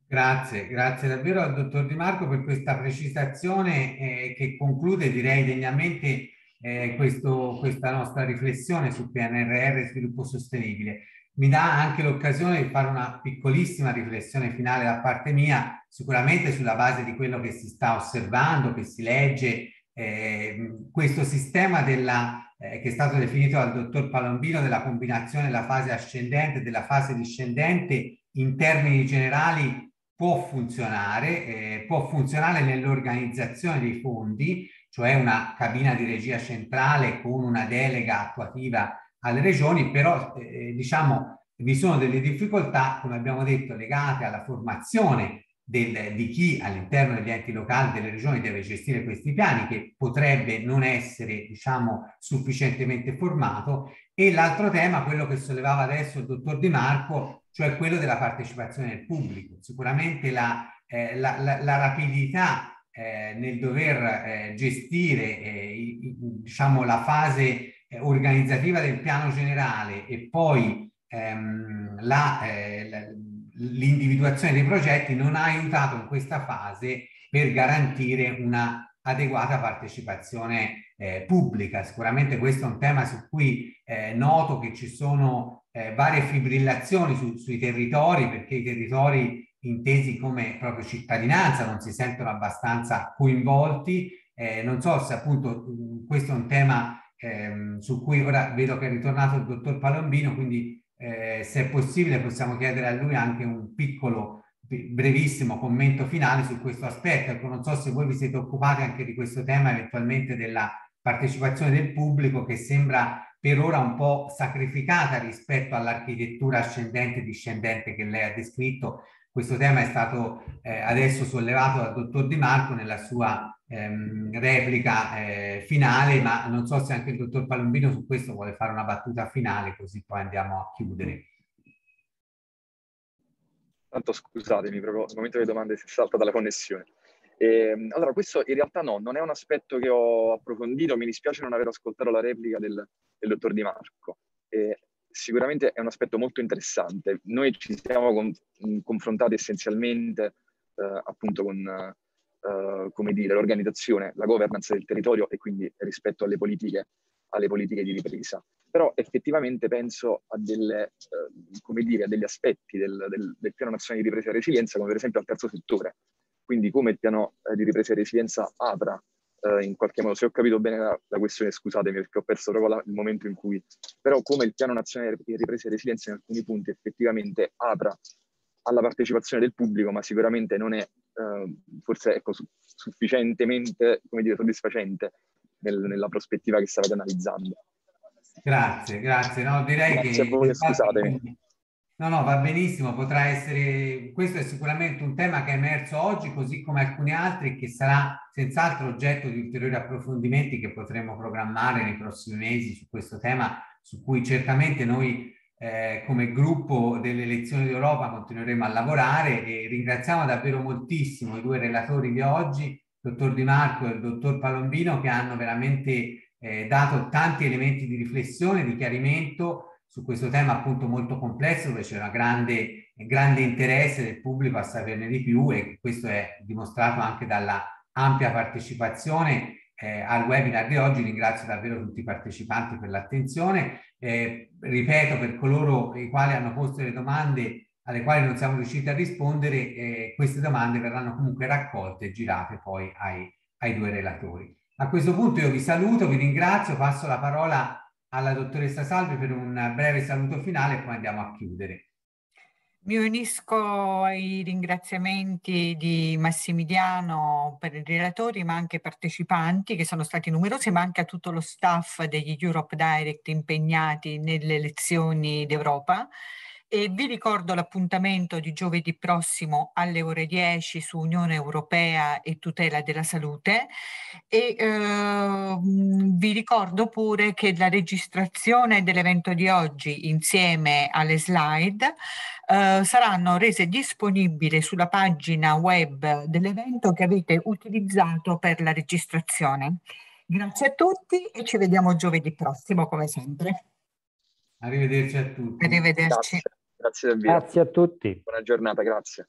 Grazie, grazie davvero al dottor Di Marco per questa precisazione eh, che conclude direi degnamente eh, questo, questa nostra riflessione su PNRR e sviluppo sostenibile. Mi dà anche l'occasione di fare una piccolissima riflessione finale da parte mia, sicuramente sulla base di quello che si sta osservando, che si legge, eh, questo sistema della eh, che è stato definito dal dottor Palombino della combinazione della fase ascendente e della fase discendente in termini generali può funzionare, eh, può funzionare nell'organizzazione dei fondi, cioè una cabina di regia centrale con una delega attuativa alle regioni, però eh, diciamo vi sono delle difficoltà, come abbiamo detto, legate alla formazione del, di chi all'interno degli enti locali, delle regioni deve gestire questi piani, che potrebbe non essere diciamo, sufficientemente formato, e l'altro tema, quello che sollevava adesso il dottor Di Marco, cioè quello della partecipazione del pubblico. Sicuramente la, eh, la, la, la rapidità eh, nel dover eh, gestire eh, i, i, diciamo, la fase eh, organizzativa del piano generale e poi ehm, la, eh, l'individuazione dei progetti non ha aiutato in questa fase per garantire una adeguata partecipazione eh, pubblica. Sicuramente questo è un tema su cui eh, noto che ci sono eh, varie fibrillazioni su, sui territori perché i territori intesi come proprio cittadinanza non si sentono abbastanza coinvolti. Eh, non so se appunto questo è un tema ehm, su cui ora vedo che è ritornato il dottor Palombino, quindi eh, se è possibile possiamo chiedere a lui anche un piccolo, brevissimo commento finale su questo aspetto. Ecco, non so se voi vi siete occupati anche di questo tema, eventualmente della partecipazione del pubblico che sembra per ora un po' sacrificata rispetto all'architettura ascendente e discendente che lei ha descritto. Questo tema è stato eh, adesso sollevato dal dottor Di Marco nella sua Ehm, replica eh, finale, ma non so se anche il dottor Palombino su questo vuole fare una battuta finale, così poi andiamo a chiudere. Tanto scusatemi, proprio al momento delle domande si salta dalla connessione. E, ehm, allora, questo in realtà no, non è un aspetto che ho approfondito, mi dispiace non aver ascoltato la replica del, del dottor Di Marco. E, eh, sicuramente è un aspetto molto interessante. Noi ci siamo con, mm, confrontati essenzialmente eh, appunto con, eh, come dire, l'organizzazione, la governance del territorio e quindi rispetto alle politiche, alle politiche di ripresa. Però effettivamente penso a, delle, eh, dire, a degli aspetti del, del, del, piano nazionale di ripresa e resilienza, come per esempio al terzo settore. Quindi come il piano eh, di ripresa e resilienza apra Uh, in qualche modo, se ho capito bene la, la questione, scusatemi perché ho perso proprio la, il momento in cui, però come il piano nazionale di ripresa e resilienza in alcuni punti effettivamente apra alla partecipazione del pubblico, ma sicuramente non è Ehm, forse ecco, su- sufficientemente dire, soddisfacente nel- nella prospettiva che stavate analizzando. Grazie, grazie. No, direi grazie che... a voi, scusatemi. No, no, va benissimo, potrà essere, questo è sicuramente un tema che è emerso oggi, così come alcuni altri, che sarà senz'altro oggetto di ulteriori approfondimenti che potremo programmare nei prossimi mesi su questo tema, su cui certamente noi eh, come gruppo delle elezioni d'Europa continueremo a lavorare e ringraziamo davvero moltissimo i due relatori di oggi, il dottor Di Marco e il dottor Palombino, che hanno veramente eh, dato tanti elementi di riflessione, di chiarimento su questo tema appunto molto complesso dove c'è un grande, grande interesse del pubblico a saperne di più e questo è dimostrato anche dalla ampia partecipazione eh, al webinar di oggi. Ringrazio davvero tutti i partecipanti per l'attenzione. Eh, ripeto, per coloro i quali hanno posto le domande alle quali non siamo riusciti a rispondere, eh, queste domande verranno comunque raccolte e girate poi ai, ai due relatori. A questo punto io vi saluto, vi ringrazio, passo la parola alla dottoressa Salvi per un breve saluto finale e poi andiamo a chiudere. Mi unisco ai ringraziamenti di Massimiliano per i relatori, ma anche ai partecipanti che sono stati numerosi, ma anche a tutto lo staff degli Europe Direct impegnati nelle elezioni d'Europa. E vi ricordo l'appuntamento di giovedì prossimo alle ore 10 su Unione Europea e tutela della salute e eh, vi ricordo pure che la registrazione dell'evento di oggi insieme alle slide eh, saranno rese disponibili sulla pagina web dell'evento che avete utilizzato per la registrazione. Grazie a tutti e ci vediamo giovedì prossimo come sempre. Arrivederci a tutti. Arrivederci. Grazie, grazie, grazie a tutti. Buona giornata, grazie.